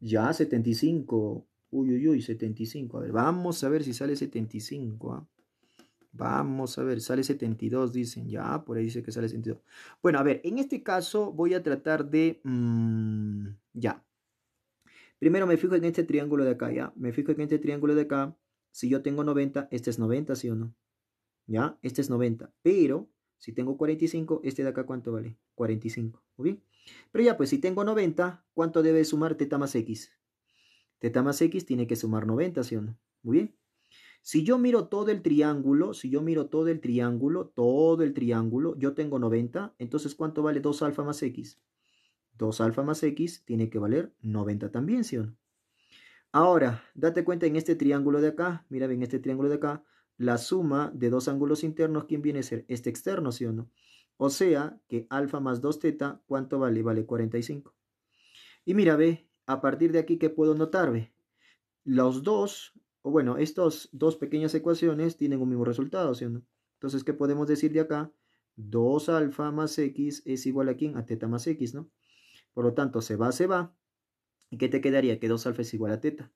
Ya 75. Uy, uy, uy, 75. A ver, vamos a ver si sale 75. ¿ah? Vamos a ver, sale 72, dicen. Ya, por ahí dice que sale 72. Bueno, a ver, en este caso voy a tratar de... Mm, ya. Primero me fijo en este triángulo de acá, ¿ya? Me fijo en este triángulo de acá. Si yo tengo 90, este es 90, ¿sí o no? ¿ya? Este es 90, pero si tengo 45, este de acá, ¿cuánto vale? 45, Muy bien? Pero ya, pues si tengo 90, ¿cuánto debe sumar teta más x? Teta más x tiene que sumar 90, ¿sí o no? Muy bien. Si yo miro todo el triángulo, si yo miro todo el triángulo, todo el triángulo, yo tengo 90, entonces ¿cuánto vale 2 alfa más x? 2 alfa más x tiene que valer 90 también, ¿sí o no? Ahora, date cuenta en este triángulo de acá, mira bien este triángulo de acá, la suma de dos ángulos internos, ¿quién viene a ser? Este externo, ¿sí o no? O sea que alfa más 2 teta, ¿cuánto vale? Vale 45. Y mira, ve, a partir de aquí, ¿qué puedo notar? Ve, los dos, o bueno, estas dos pequeñas ecuaciones tienen un mismo resultado, ¿sí o no? Entonces, ¿qué podemos decir de acá? 2 alfa más x es igual a quién? A teta más x, ¿no? Por lo tanto, se va, se va. ¿Y qué te quedaría? Que 2 alfa es igual a teta.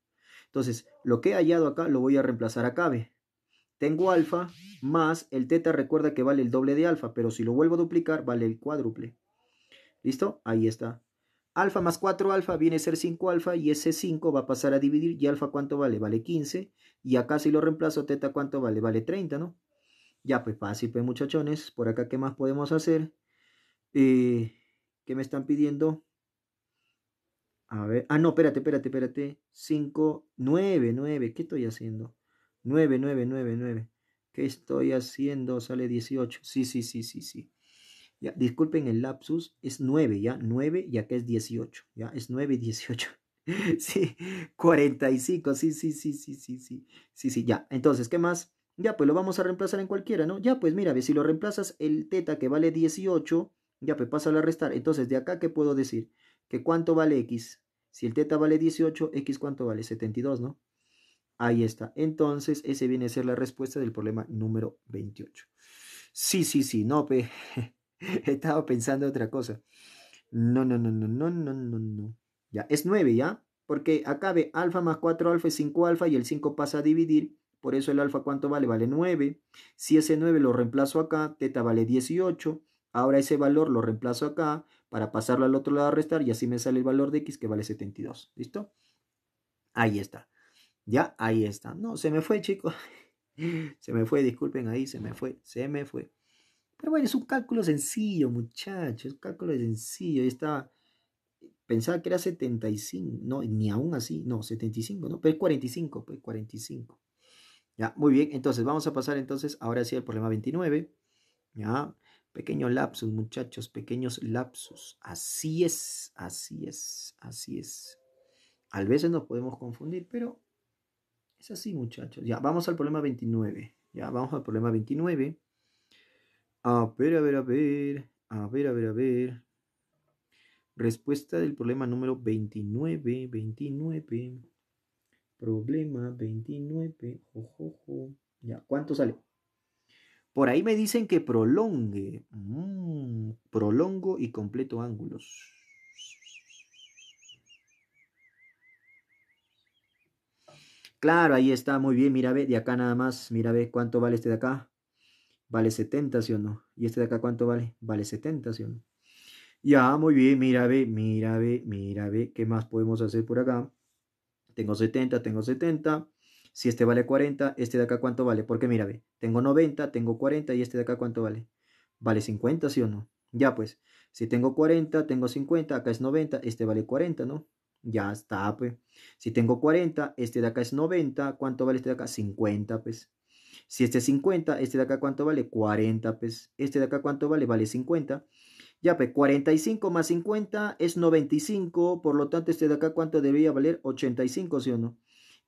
Entonces, lo que he hallado acá lo voy a reemplazar acá, ¿ve? Tengo alfa más el teta, recuerda que vale el doble de alfa, pero si lo vuelvo a duplicar, vale el cuádruple. ¿Listo? Ahí está. Alfa más 4 alfa viene a ser 5 alfa y ese 5 va a pasar a dividir. ¿Y alfa cuánto vale? Vale 15. Y acá si lo reemplazo, teta cuánto vale? Vale 30, ¿no? Ya, pues fácil, pues muchachones. Por acá, ¿qué más podemos hacer? Eh, ¿Qué me están pidiendo? A ver. Ah, no, espérate, espérate, espérate. 5, 9, 9. ¿Qué estoy haciendo? 9, 9, 9, 9. ¿Qué estoy haciendo? Sale 18. Sí, sí, sí, sí, sí. Ya, disculpen el lapsus, es 9, ¿ya? 9 y acá es 18, ¿ya? Es 9 y 18. sí, 45, sí, sí, sí, sí, sí, sí, sí, sí, ya. Entonces, ¿qué más? Ya, pues lo vamos a reemplazar en cualquiera, ¿no? Ya, pues mira, si lo reemplazas el teta que vale 18, ya, pues pasa a restar. Entonces, de acá, ¿qué puedo decir? Que cuánto vale X. Si el teta vale 18, X cuánto vale? 72, ¿no? Ahí está. Entonces, ese viene a ser la respuesta del problema número 28. Sí, sí, sí, no, he estaba pensando otra cosa. No, no, no, no, no, no, no, no. Ya, es 9, ¿ya? Porque acá ve alfa más 4 alfa es 5 alfa y el 5 pasa a dividir. Por eso el alfa cuánto vale? Vale 9. Si ese 9 lo reemplazo acá, teta vale 18. Ahora ese valor lo reemplazo acá para pasarlo al otro lado a restar y así me sale el valor de x que vale 72. ¿Listo? Ahí está. Ya, ahí está. No, se me fue, chicos. Se me fue, disculpen ahí, se me fue, se me fue. Pero bueno, es un cálculo sencillo, muchachos, es un cálculo sencillo. Ahí está. pensaba que era 75, no, ni aún así, no, 75, ¿no? Pero es 45, pues 45. Ya, muy bien, entonces vamos a pasar entonces ahora sí al problema 29. Ya, Pequeños lapsus, muchachos, pequeños lapsus. Así es, así es, así es. A veces nos podemos confundir, pero es así, muchachos. Ya, vamos al problema 29. Ya, vamos al problema 29. A ver, a ver, a ver. A ver, a ver, a ver. Respuesta del problema número 29. 29. Problema 29. ojo. Ya, ¿cuánto sale? Por ahí me dicen que prolongue. Mm, prolongo y completo ángulos. Claro, ahí está, muy bien, mira, ve, de acá nada más, mira, ve, ¿cuánto vale este de acá? Vale 70, ¿sí o no? ¿Y este de acá cuánto vale? Vale 70, ¿sí o no? Ya, muy bien, mira, ve, mira, ve, mira, ve, ¿qué más podemos hacer por acá? Tengo 70, tengo 70. Si este vale 40, este de acá cuánto vale? Porque mira, ve, tengo 90, tengo 40 y este de acá cuánto vale? Vale 50, ¿sí o no? Ya pues, si tengo 40, tengo 50, acá es 90, este vale 40, ¿no? Ya está, pues. Si tengo 40, este de acá es 90. ¿Cuánto vale este de acá? 50, pues. Si este es 50, este de acá cuánto vale? 40, pues. Este de acá cuánto vale? Vale 50. Ya, pues 45 más 50 es 95. Por lo tanto, este de acá cuánto debería valer? 85, ¿sí o no?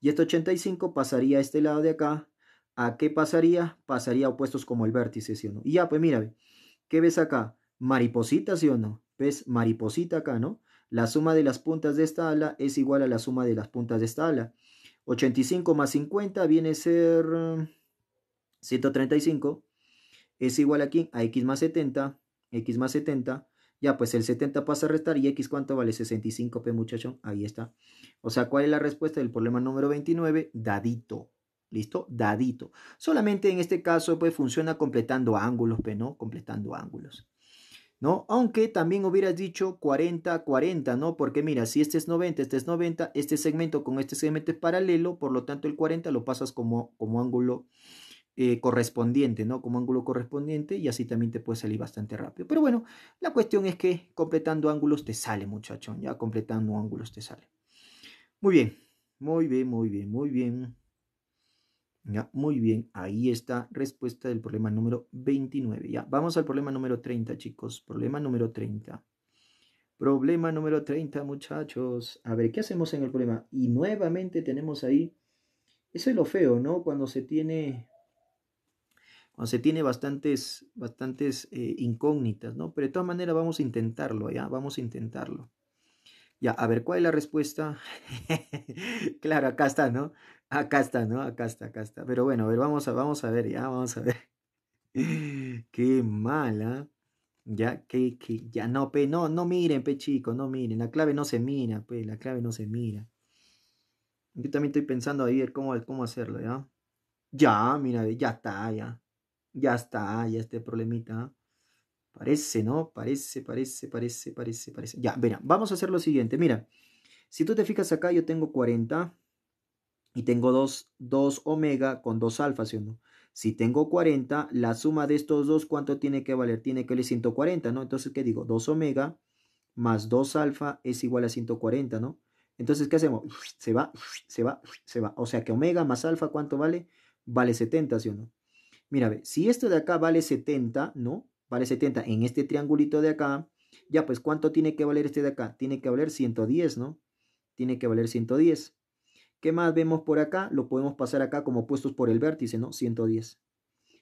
Y este 85 pasaría a este lado de acá. ¿A qué pasaría? Pasaría a opuestos como el vértice, ¿sí o no? Y ya, pues mira, ¿qué ves acá? Mariposita, ¿sí o no? ¿Ves mariposita acá, no? La suma de las puntas de esta ala es igual a la suma de las puntas de esta ala. 85 más 50 viene a ser 135. Mm, es igual aquí a x más 70. X más 70. Ya, pues el 70 pasa a restar y x cuánto vale 65p, muchacho. Ahí está. O sea, ¿cuál es la respuesta del problema número 29? Dadito. ¿Listo? Dadito. Solamente en este caso, pues funciona completando ángulos, ¿no? Completando ángulos. ¿no? Aunque también hubieras dicho 40-40, ¿no? Porque mira, si este es 90, este es 90, este segmento con este segmento es paralelo, por lo tanto el 40 lo pasas como, como ángulo eh, correspondiente, ¿no? Como ángulo correspondiente y así también te puede salir bastante rápido. Pero bueno, la cuestión es que completando ángulos te sale, muchachón, ya completando ángulos te sale. Muy bien, muy bien, muy bien, muy bien muy bien, ahí está respuesta del problema número 29. Ya, vamos al problema número 30, chicos. Problema número 30. Problema número 30, muchachos. A ver, ¿qué hacemos en el problema? Y nuevamente tenemos ahí. Eso es lo feo, ¿no? Cuando se tiene. Cuando se tiene bastantes, bastantes eh, incógnitas, ¿no? Pero de todas maneras vamos a intentarlo, ya, vamos a intentarlo. Ya, a ver, ¿cuál es la respuesta? claro, acá está, ¿no? Acá está, ¿no? Acá está, acá está. Pero bueno, a ver, vamos a, vamos a ver, ya, vamos a ver. qué mala. Ya, que, que, ya, no, pe, no, no miren, pe, chico no miren. La clave no se mira, pe, la clave no se mira. Yo también estoy pensando ahí cómo, cómo hacerlo, ¿ya? Ya, mira, ya está, ya. Ya está, ya este problemita. Parece, ¿no? Parece, parece, parece, parece, parece. Ya, mira, vamos a hacer lo siguiente. Mira, si tú te fijas acá, yo tengo 40 y tengo 2, 2 omega con 2 alfa, ¿sí o no? Si tengo 40, la suma de estos dos, ¿cuánto tiene que valer? Tiene que valer 140, ¿no? Entonces, ¿qué digo? 2 omega más 2 alfa es igual a 140, ¿no? Entonces, ¿qué hacemos? Se va, se va, se va. O sea que omega más alfa, ¿cuánto vale? Vale 70, ¿sí o no? Mira, a ver, si esto de acá vale 70, ¿no? vale 70 en este triangulito de acá, ya pues ¿cuánto tiene que valer este de acá? Tiene que valer 110, ¿no? Tiene que valer 110. ¿Qué más vemos por acá? Lo podemos pasar acá como puestos por el vértice, ¿no? 110.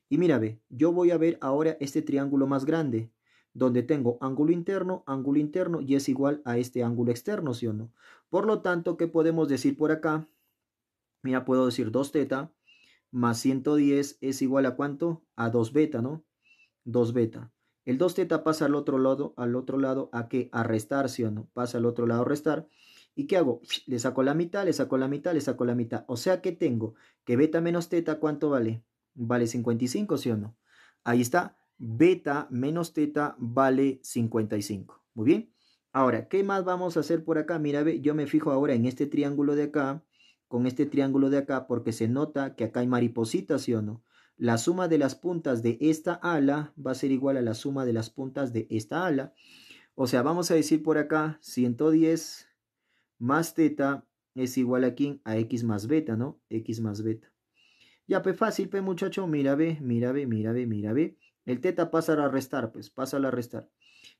Y mira, ve, yo voy a ver ahora este triángulo más grande, donde tengo ángulo interno, ángulo interno y es igual a este ángulo externo, ¿sí o no? Por lo tanto, ¿qué podemos decir por acá? Mira, puedo decir 2 teta más 110 es igual a cuánto? A 2 beta, ¿no? 2 beta. El 2 theta pasa al otro lado, al otro lado a que a restar, sí o no, pasa al otro lado a restar. ¿Y qué hago? Le saco la mitad, le saco la mitad, le saco la mitad. O sea que tengo que beta menos teta, ¿cuánto vale? Vale 55, sí o no. Ahí está, beta menos teta vale 55. Muy bien. Ahora, ¿qué más vamos a hacer por acá? Mira, ve, yo me fijo ahora en este triángulo de acá, con este triángulo de acá, porque se nota que acá hay maripositas, ¿sí o no? La suma de las puntas de esta ala va a ser igual a la suma de las puntas de esta ala. O sea, vamos a decir por acá 110 más teta es igual a A x más beta, ¿no? x más beta. Ya, pues fácil, pues muchacho, mira, ve, mira, ve, mira, ve, mira, ve. El teta pasa a restar, pues, pasa a restar.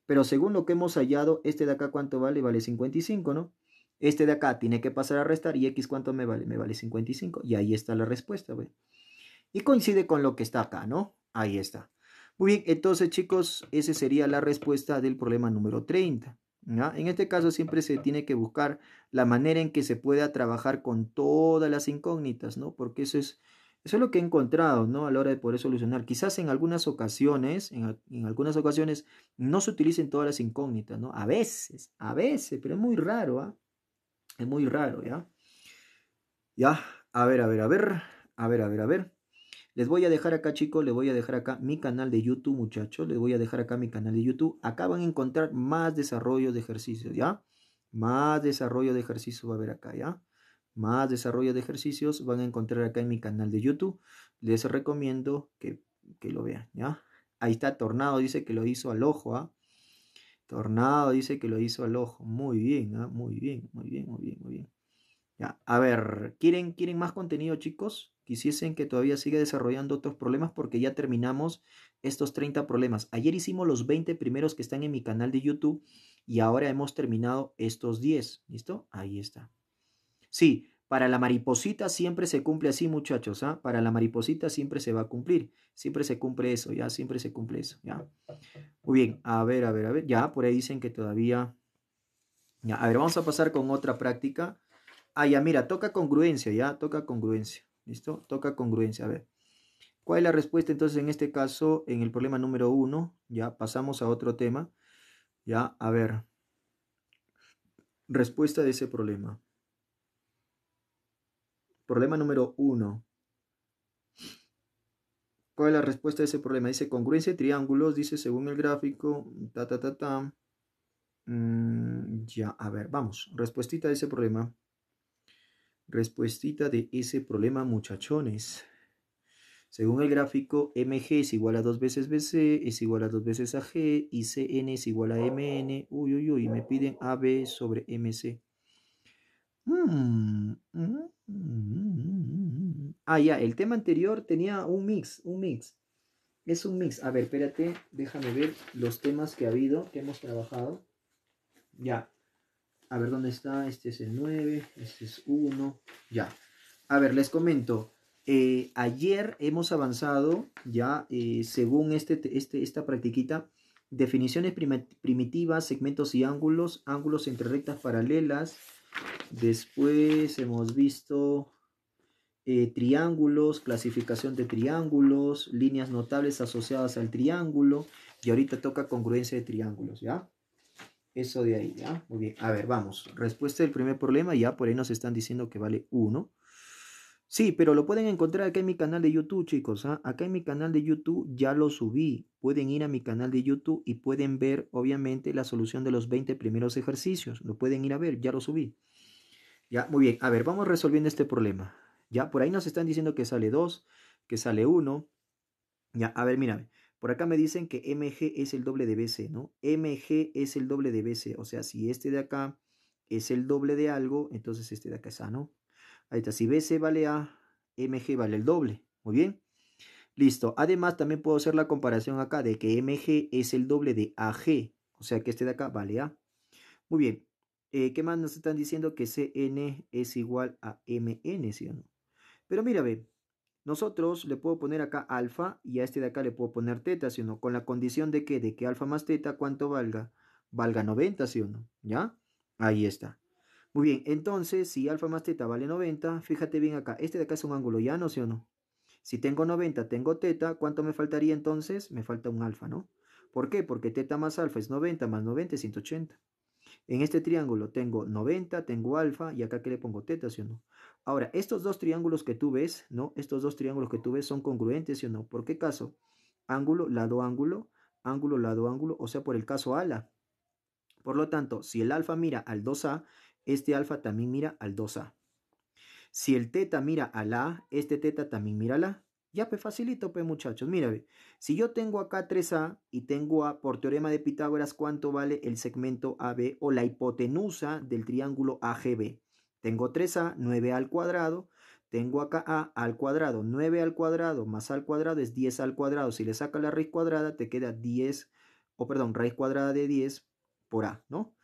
Pero según lo que hemos hallado, este de acá cuánto vale? Vale 55, ¿no? Este de acá tiene que pasar a restar y x cuánto me vale? Me vale 55. Y ahí está la respuesta, güey. Pues. Y coincide con lo que está acá, ¿no? Ahí está. Muy bien, entonces chicos, esa sería la respuesta del problema número 30. En este caso siempre se tiene que buscar la manera en que se pueda trabajar con todas las incógnitas, ¿no? Porque eso es, eso es lo que he encontrado, ¿no? A la hora de poder solucionar. Quizás en algunas ocasiones, en, algunas ocasiones no se utilicen todas las incógnitas, ¿no? A veces, a veces, pero es muy raro, ¿ah? Es muy raro, ¿ya? Ya, a ver, a ver, a ver, a ver, a ver, a ver. Les voy a dejar acá, chicos, les voy a dejar acá mi canal de YouTube, muchachos. Les voy a dejar acá mi canal de YouTube. Acá van a encontrar más desarrollo de ejercicios, ¿ya? Más desarrollo de ejercicios va a haber acá, ¿ya? Más desarrollo de ejercicios van a encontrar acá en mi canal de YouTube. Les recomiendo que, que lo vean, ¿ya? Ahí está Tornado, dice que lo hizo al ojo, ¿ah? Tornado dice que lo hizo al ojo. Muy bien, ¿ah? muy bien, muy bien, muy bien, muy bien. Ya, a ver, ¿quieren, ¿quieren más contenido, chicos? hiciesen que todavía sigue desarrollando otros problemas porque ya terminamos estos 30 problemas. Ayer hicimos los 20 primeros que están en mi canal de YouTube y ahora hemos terminado estos 10. ¿Listo? Ahí está. Sí, para la mariposita siempre se cumple así, muchachos. ¿ah? Para la mariposita siempre se va a cumplir. Siempre se cumple eso, ya, siempre se cumple eso, ya. Muy bien, a ver, a ver, a ver. Ya, por ahí dicen que todavía... Ya, a ver, vamos a pasar con otra práctica. Ah, ya, mira, toca congruencia, ya, toca congruencia. ¿Listo? Toca congruencia. A ver. ¿Cuál es la respuesta entonces en este caso, en el problema número uno? Ya pasamos a otro tema. Ya, a ver. Respuesta de ese problema. Problema número uno. ¿Cuál es la respuesta de ese problema? Dice congruencia de triángulos, dice según el gráfico, ta ta ta ta. Mm, ya, a ver, vamos. Respuestita de ese problema respuestita de ese problema, muchachones. Según el gráfico, MG es igual a dos veces BC, es igual a dos veces AG, y CN es igual a MN. Uy, uy, uy, me piden AB sobre MC. Mm, mm, mm, ah, ya, el tema anterior tenía un mix, un mix. Es un mix. A ver, espérate, déjame ver los temas que ha habido, que hemos trabajado. Ya, a ver dónde está. Este es el 9. Este es 1. Ya. A ver, les comento. Eh, ayer hemos avanzado ya eh, según este, este, esta practiquita. Definiciones primitivas, segmentos y ángulos. Ángulos entre rectas paralelas. Después hemos visto eh, triángulos, clasificación de triángulos, líneas notables asociadas al triángulo. Y ahorita toca congruencia de triángulos, ¿ya? Eso de ahí, ¿ya? Muy bien. A ver, vamos. Respuesta del primer problema, ya por ahí nos están diciendo que vale 1. Sí, pero lo pueden encontrar acá en mi canal de YouTube, chicos. ¿ah? Acá en mi canal de YouTube ya lo subí. Pueden ir a mi canal de YouTube y pueden ver, obviamente, la solución de los 20 primeros ejercicios. Lo pueden ir a ver, ya lo subí. Ya, muy bien. A ver, vamos resolviendo este problema. Ya, por ahí nos están diciendo que sale 2, que sale 1. Ya, a ver, mírame. Por acá me dicen que MG es el doble de BC, ¿no? MG es el doble de BC, o sea, si este de acá es el doble de algo, entonces este de acá es A, ¿no? Ahí está, si BC vale A, MG vale el doble, muy bien. Listo, además también puedo hacer la comparación acá de que MG es el doble de AG, o sea que este de acá vale A. Muy bien, eh, ¿qué más nos están diciendo? Que CN es igual a MN, ¿sí o no? Pero mira, ve, nosotros le puedo poner acá alfa y a este de acá le puedo poner teta, si o Con la condición de que, de que alfa más teta, ¿cuánto valga? Valga 90, ¿sí o no? ¿Ya? Ahí está. Muy bien, entonces, si alfa más teta vale 90, fíjate bien acá. Este de acá es un ángulo llano, ¿sí o no? Si tengo 90, tengo teta, ¿cuánto me faltaría entonces? Me falta un alfa, ¿no? ¿Por qué? Porque teta más alfa es 90, más 90 es 180. En este triángulo tengo 90, tengo alfa, y acá que le pongo teta, si o no? Ahora, estos dos triángulos que tú ves, ¿no? Estos dos triángulos que tú ves son congruentes, ¿sí o no? ¿Por qué caso? Ángulo, lado, ángulo, ángulo, lado, ángulo, o sea, por el caso ala. Por lo tanto, si el alfa mira al 2A, este alfa también mira al 2A. Si el teta mira al A, este teta también mira al A. Ya, pues facilito, pues muchachos. Mira, si yo tengo acá 3A y tengo A por teorema de Pitágoras, ¿cuánto vale el segmento AB o la hipotenusa del triángulo AGB? Tengo 3a, 9 al cuadrado. Tengo acá a al cuadrado, 9 al cuadrado más al cuadrado es 10 al cuadrado. Si le sacas la raíz cuadrada, te queda 10, o perdón, raíz cuadrada de 10 por a, ¿no?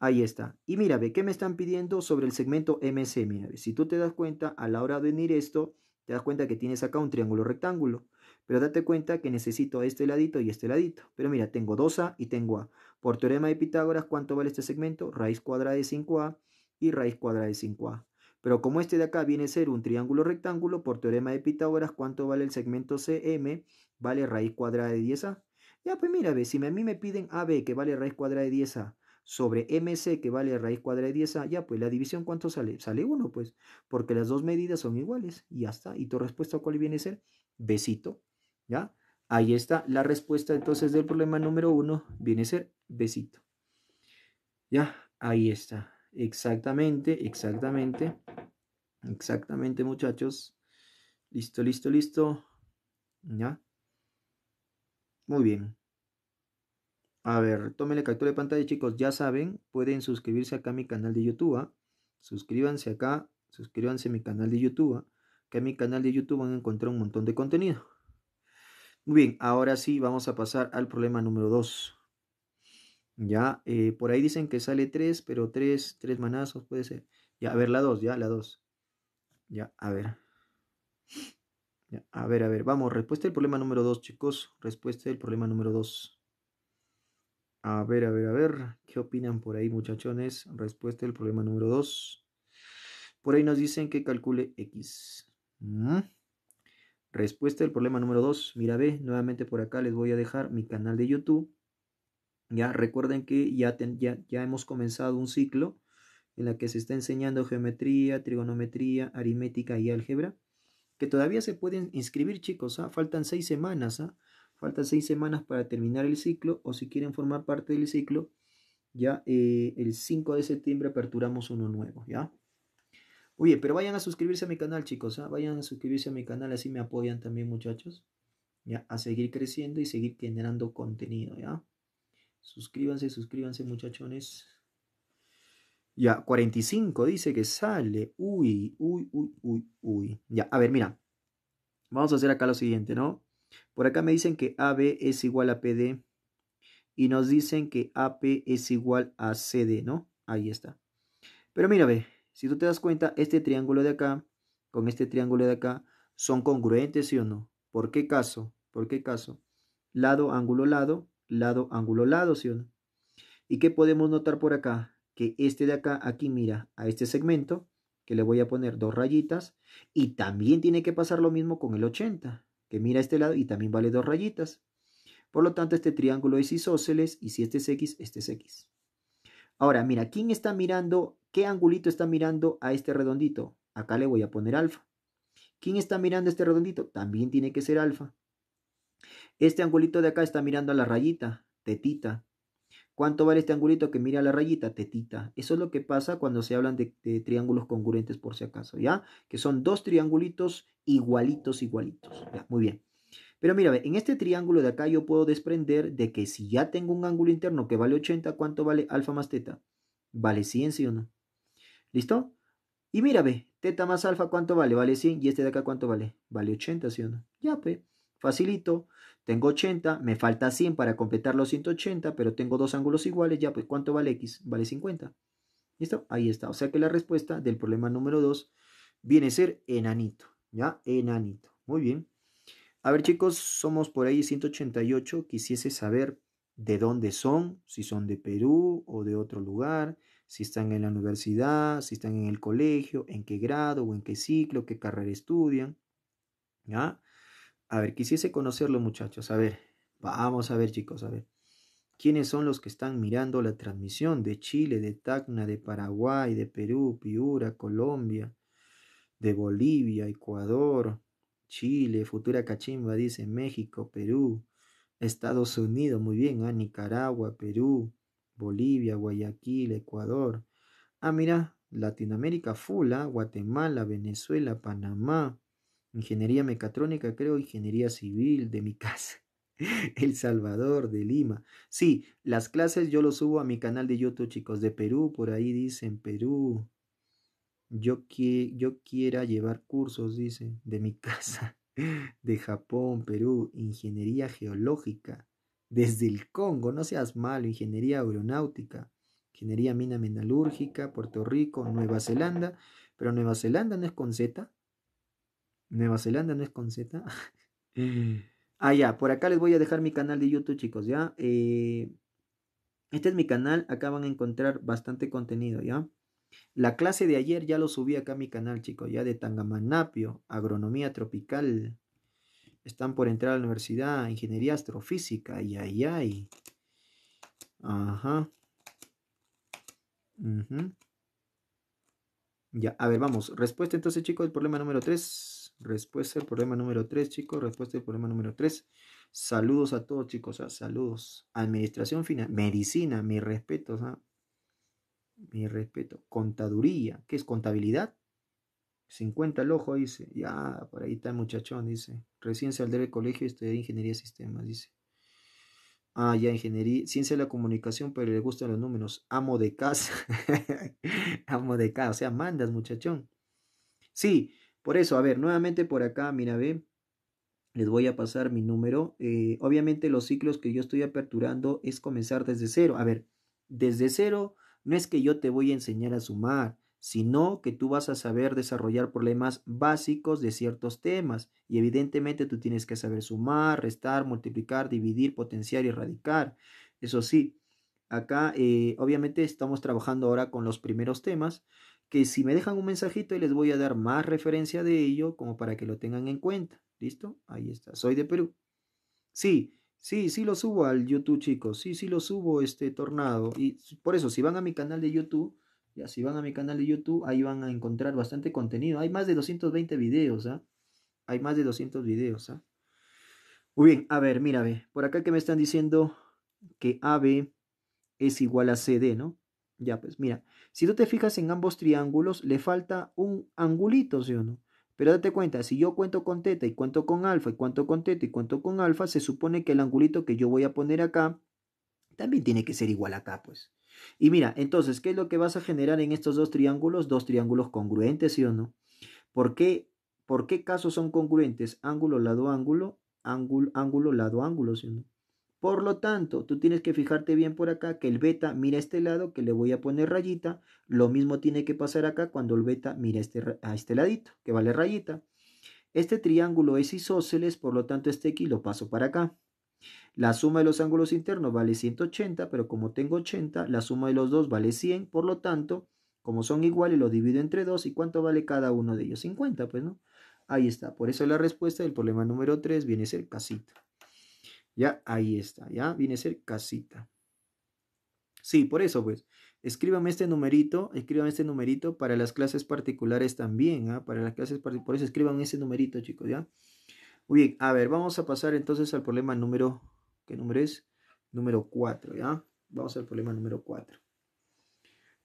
Ahí está. Y mira, ve, ¿qué me están pidiendo sobre el segmento MC? Mira, si tú te das cuenta, a la hora de unir esto, te das cuenta que tienes acá un triángulo rectángulo. Pero date cuenta que necesito este ladito y este ladito. Pero mira, tengo 2A y tengo A. Por teorema de Pitágoras, ¿cuánto vale este segmento? Raíz cuadrada de 5A y raíz cuadrada de 5a. Pero como este de acá viene a ser un triángulo rectángulo, por teorema de Pitágoras, ¿cuánto vale el segmento CM? Vale raíz cuadrada de 10a. Ya, pues mira, ve, si a mí me piden AB, que vale raíz cuadrada de 10a, sobre MC, que vale raíz cuadrada de 10a, ya, pues la división, ¿cuánto sale? Sale 1, pues, porque las dos medidas son iguales. Y ya está. ¿Y tu respuesta cuál viene a ser? Besito. ¿Ya? Ahí está la respuesta entonces del problema número 1, viene a ser besito. Ya, ahí está. Exactamente, exactamente. Exactamente, muchachos. Listo, listo, listo. ¿Ya? Muy bien. A ver, tómenle captura de pantalla, chicos. Ya saben, pueden suscribirse acá a mi canal de YouTube. ¿ah? Suscríbanse acá, suscríbanse a mi canal de YouTube. Que en mi canal de YouTube van a encontrar un montón de contenido. Muy bien, ahora sí vamos a pasar al problema número 2. Ya, eh, por ahí dicen que sale 3, pero 3, 3 manazos puede ser. Ya, a ver, la 2, ya, la 2. Ya, a ver. Ya, a ver, a ver, vamos, respuesta del problema número 2, chicos. Respuesta del problema número 2. A ver, a ver, a ver, ¿qué opinan por ahí, muchachones? Respuesta del problema número 2. Por ahí nos dicen que calcule X. Mm. Respuesta del problema número 2. Mira, ve, nuevamente por acá les voy a dejar mi canal de YouTube ya recuerden que ya, ya, hemos comenzado un ciclo en la que se está enseñando geometría, trigonometría, aritmética y álgebra, que todavía se pueden inscribir, chicos. ¿ah? Faltan seis semanas, ¿ah? faltan seis semanas para terminar el ciclo, o si quieren formar parte del ciclo, ya eh, el 5 de septiembre aperturamos uno nuevo, ¿ya? Oye, pero vayan a suscribirse a mi canal, chicos, ¿ah? vayan a suscribirse a mi canal, así me apoyan también, muchachos, ya, a seguir creciendo y seguir generando contenido, ¿ya? Suscríbanse, suscríbanse muchachones. Ya, 45 dice que sale. Uy, uy, uy, uy, uy. Ya, a ver, mira. Vamos a hacer acá lo siguiente, ¿no? Por acá me dicen que AB es igual a PD. Y nos dicen que AP es igual a CD, ¿no? Ahí está. Pero mira, ve, si tú te das cuenta, este triángulo de acá con este triángulo de acá son congruentes, ¿sí o no? ¿Por qué caso? ¿Por qué caso? Lado, ángulo, lado, lado, ángulo, lado, ¿sí o no? ¿Y qué podemos notar por acá? Que este de acá, aquí mira, a este segmento, que le voy a poner dos rayitas, y también tiene que pasar lo mismo con el 80, que mira a este lado y también vale dos rayitas. Por lo tanto, este triángulo es isósceles, y si este es X, este es X. Ahora, mira, ¿quién está mirando, qué angulito está mirando a este redondito? Acá le voy a poner alfa. ¿Quién está mirando este redondito? También tiene que ser alfa. Este angulito de acá está mirando a la rayita, tetita. ¿Cuánto vale este angulito que mira a la rayita? Tetita. Eso es lo que pasa cuando se hablan de, triángulos congruentes, por si acaso, ¿ya? Que son dos triangulitos igualitos, igualitos. Muy bien. Pero mira, en este triángulo de acá yo puedo desprender de que si ya tengo un ángulo interno que vale 80, ¿cuánto vale alfa más teta? Vale 100, ¿sí o no? ¿Listo? Y mira, ve, teta más alfa, ¿cuánto vale? Vale 100. ¿Y este de acá cuánto vale? Vale 80, ¿sí o no? Ya, pe. Pues facilito, tengo 80, me falta 100 para completar los 180, pero tengo dos ángulos iguales, ya pues ¿cuánto vale x? Vale 50. ¿Listo? Ahí está. O sea que la respuesta del problema número 2 viene a ser enanito, ¿ya? Enanito. Muy bien. A ver chicos, somos por ahí 188, quisiese saber de dónde son, si son de Perú o de otro lugar, si están en la universidad, si están en el colegio, en qué grado o en qué ciclo, qué carrera estudian, ¿ya? A ver, quisiese conocerlo muchachos. A ver, vamos a ver chicos, a ver. ¿Quiénes son los que están mirando la transmisión de Chile, de Tacna, de Paraguay, de Perú, Piura, Colombia, de Bolivia, Ecuador, Chile, Futura Cachimba dice México, Perú, Estados Unidos, muy bien, a ¿ah? Nicaragua, Perú, Bolivia, Guayaquil, Ecuador. Ah, mira, Latinoamérica Fula, ¿ah? Guatemala, Venezuela, Panamá, ingeniería mecatrónica, creo, ingeniería civil de mi casa. El Salvador, de Lima. Sí, las clases yo lo subo a mi canal de YouTube, chicos, de Perú, por ahí dicen Perú. Yo, que, yo quiera llevar cursos, dicen, de mi casa, de Japón, Perú, ingeniería geológica, desde el Congo, no seas malo, ingeniería aeronáutica, ingeniería mina metalúrgica, Puerto Rico, Nueva Zelanda, pero Nueva Zelanda no es con Z, Nueva Zelanda no es con Z. ah, ya, por acá les voy a dejar mi canal de YouTube, chicos, ¿ya? Eh, este es mi canal, acá van a encontrar bastante contenido, ¿ya? La clase de ayer ya lo subí acá a mi canal, chicos, ya de Tangamanapio, agronomía tropical. Están por entrar a la universidad, ingeniería astrofísica, Y ay, ay. Ajá. Ya, a ver, vamos. Respuesta entonces, chicos, el problema número 3. Respuesta del problema número 3, chicos. Respuesta del problema número 3. Saludos a todos, chicos. Saludos. Administración final. Medicina, Mi respeto Mi respeto. Contaduría. ¿Qué es contabilidad? 50 al ojo, dice. Ya, por ahí está el muchachón, dice. Recién saldré del colegio y estudié ingeniería sistemas, dice. Ah, ya, ingeniería, ciencia de la comunicación, pero le gustan los números. Amo de casa. Amo de casa. O sea, mandas, muchachón. Sí, por eso, a ver, nuevamente por acá, mira, ve, les voy a pasar mi número. Eh, obviamente los ciclos que yo estoy aperturando es comenzar desde cero. A ver, desde cero no es que yo te voy a enseñar a sumar, sino que tú vas a saber desarrollar problemas básicos de ciertos temas. Y evidentemente tú tienes que saber sumar, restar, multiplicar, dividir, potenciar y erradicar. Eso sí, acá eh, obviamente estamos trabajando ahora con los primeros temas que si me dejan un mensajito y les voy a dar más referencia de ello como para que lo tengan en cuenta. ¿Listo? Ahí está. Soy de Perú. Sí, sí, sí lo subo al YouTube, chicos. Sí, sí lo subo este tornado. Y por eso, si van a mi canal de YouTube, ya si van a mi canal de YouTube, ahí van a encontrar bastante contenido. Hay más de 220 videos, ¿ah? Hay más de 200 videos, ¿ah? Muy bien, a ver, mira, ve. Por acá que me están diciendo que AB es igual a CD, ¿no? Ya, pues mira, si tú te fijas en ambos triángulos, le falta un angulito, ¿sí o no? Pero date cuenta, si yo cuento con teta y cuento con alfa y cuento con teta y cuento con alfa, se supone que el angulito que yo voy a poner acá también tiene que ser igual acá, pues. Y mira, entonces, ¿qué es lo que vas a generar en estos dos triángulos? Dos triángulos congruentes, ¿sí o no? ¿Por qué, por qué casos son congruentes? Ángulo, lado, ángulo, ángulo, ángulo, lado, ángulo, ¿sí o no? Por lo tanto, tú tienes que fijarte bien por acá que el beta mira a este lado, que le voy a poner rayita. Lo mismo tiene que pasar acá cuando el beta mira este, a este ladito, que vale rayita. Este triángulo es isósceles, por lo tanto este x lo paso para acá. La suma de los ángulos internos vale 180, pero como tengo 80, la suma de los dos vale 100, por lo tanto, como son iguales, lo divido entre dos ¿y cuánto vale cada uno de ellos? 50, pues, ¿no? Ahí está, por eso la respuesta del problema número 3 viene a ser casito. Ya ahí está, ya viene a ser casita. Sí, por eso pues, escríbame este numerito, escríbame este numerito para las clases particulares también, ¿ah? Para las clases particulares, por eso escriban ese numerito, chicos, ¿ya? Muy bien, a ver, vamos a pasar entonces al problema número, ¿qué número es? Número 4, ¿ya? Vamos al problema número 4.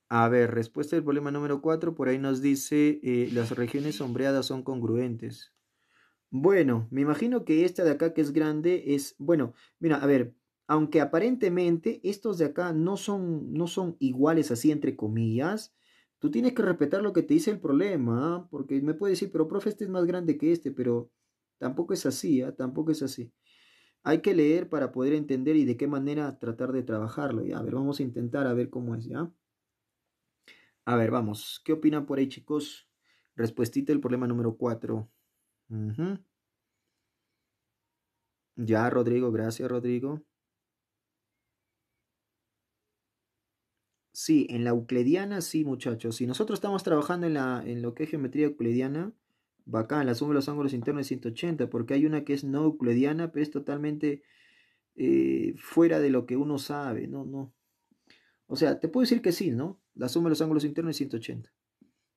A ver, respuesta del problema número 4, por ahí nos dice, eh, las regiones sombreadas son congruentes. Bueno, me imagino que esta de acá que es grande es, bueno, mira, a ver, aunque aparentemente estos de acá no son, no son iguales así entre comillas, tú tienes que respetar lo que te dice el problema, porque me puede decir, pero profe, este es más grande que este, pero tampoco es así, ¿ah? tampoco es así. Hay que leer para poder entender y de qué manera tratar de trabajarlo. ¿ya? A ver, vamos a intentar a ver cómo es, ¿ya? A ver, vamos. ¿Qué opinan por ahí, chicos? Respuestita del problema número 4. Ya, Rodrigo, gracias, Rodrigo. Sí, en la euclidiana sí, muchachos. Si nosotros estamos trabajando en, la, en lo que es geometría euclidiana, bacán, la suma de los ángulos internos es 180, porque hay una que es no euclidiana, pero es totalmente eh, fuera de lo que uno sabe, no, no. O sea, te puedo decir que sí, ¿no? La suma de los ángulos internos es 180.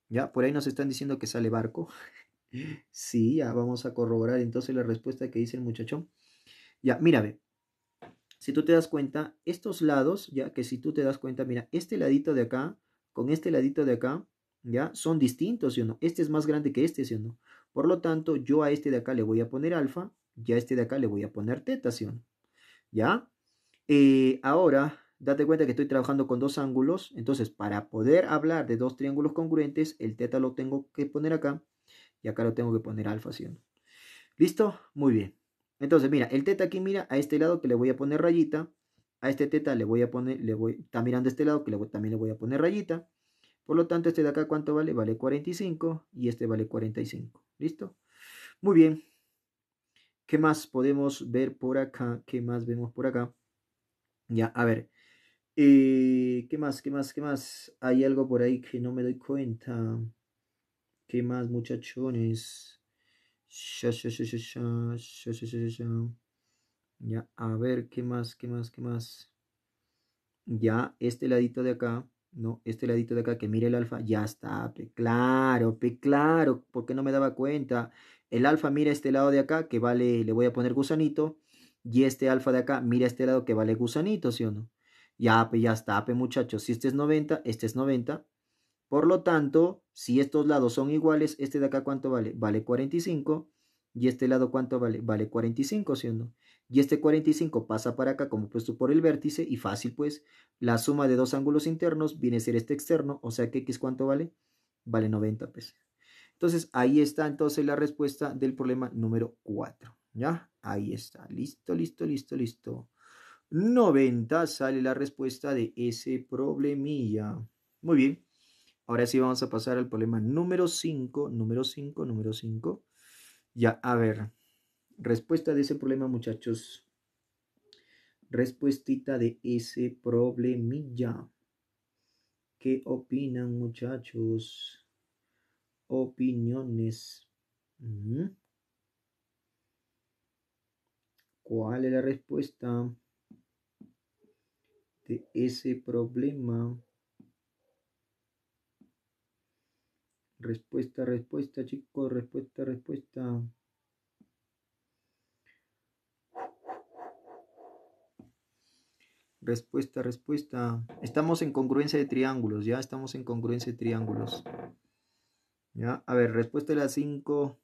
Ya, por ahí nos están diciendo que sale barco. Sí, ya vamos a corroborar entonces la respuesta que dice el muchacho, Ya, ve. Si tú te das cuenta, estos lados, ya que si tú te das cuenta, mira, este ladito de acá con este ladito de acá, ya son distintos, ¿sí o no? Este es más grande que este, ¿sí o no? Por lo tanto, yo a este de acá le voy a poner alfa, ya a este de acá le voy a poner teta, ¿sí o no? ¿Ya? Eh, ahora, date cuenta que estoy trabajando con dos ángulos, entonces para poder hablar de dos triángulos congruentes, el teta lo tengo que poner acá y acá lo tengo que poner alfa, ¿sí? ¿Listo? Muy bien. Entonces, mira, el teta aquí, mira, a este lado que le voy a poner rayita. A este teta le voy a poner, le voy, está mirando este lado que también le voy a poner rayita. Por lo tanto, este de acá, ¿cuánto vale? Vale 45 y este vale 45. ¿Listo? Muy bien. ¿Qué más podemos ver por acá? ¿Qué más vemos por acá? Ya, a ver. Eh, ¿Qué más? ¿Qué más? ¿Qué más? Hay algo por ahí que no me doy cuenta. ¿Qué más, muchachones? Ya, a ver, ¿qué más? ¿Qué más? ¿Qué más? Ya, este ladito de acá, ¿no? Este ladito de acá, que mire el alfa, ya está, pe, claro, pe, claro, porque no me daba cuenta? El alfa mira este lado de acá, que vale, le voy a poner gusanito, y este alfa de acá mira este lado que vale gusanito, ¿sí o no? Ya, pe, ya está, pe, muchachos, si este es 90, este es 90, por lo tanto, si estos lados son iguales, este de acá cuánto vale? Vale 45. ¿Y este lado cuánto vale? Vale 45, ¿sí Y este 45 pasa para acá como puesto por el vértice y fácil pues. La suma de dos ángulos internos viene a ser este externo, o sea que x cuánto vale? Vale 90 pues. Entonces ahí está entonces la respuesta del problema número 4, ¿ya? Ahí está, listo, listo, listo, listo. 90 sale la respuesta de ese problemilla. Muy bien. Ahora sí vamos a pasar al problema número 5, número 5, número 5. Ya, a ver, respuesta de ese problema, muchachos. Respuestita de ese problemilla. ¿Qué opinan, muchachos? Opiniones. ¿Cuál es la respuesta de ese problema? Respuesta, respuesta, chicos, respuesta, respuesta. Respuesta, respuesta. Estamos en congruencia de triángulos, ya estamos en congruencia de triángulos. Ya, a ver, respuesta de las 5.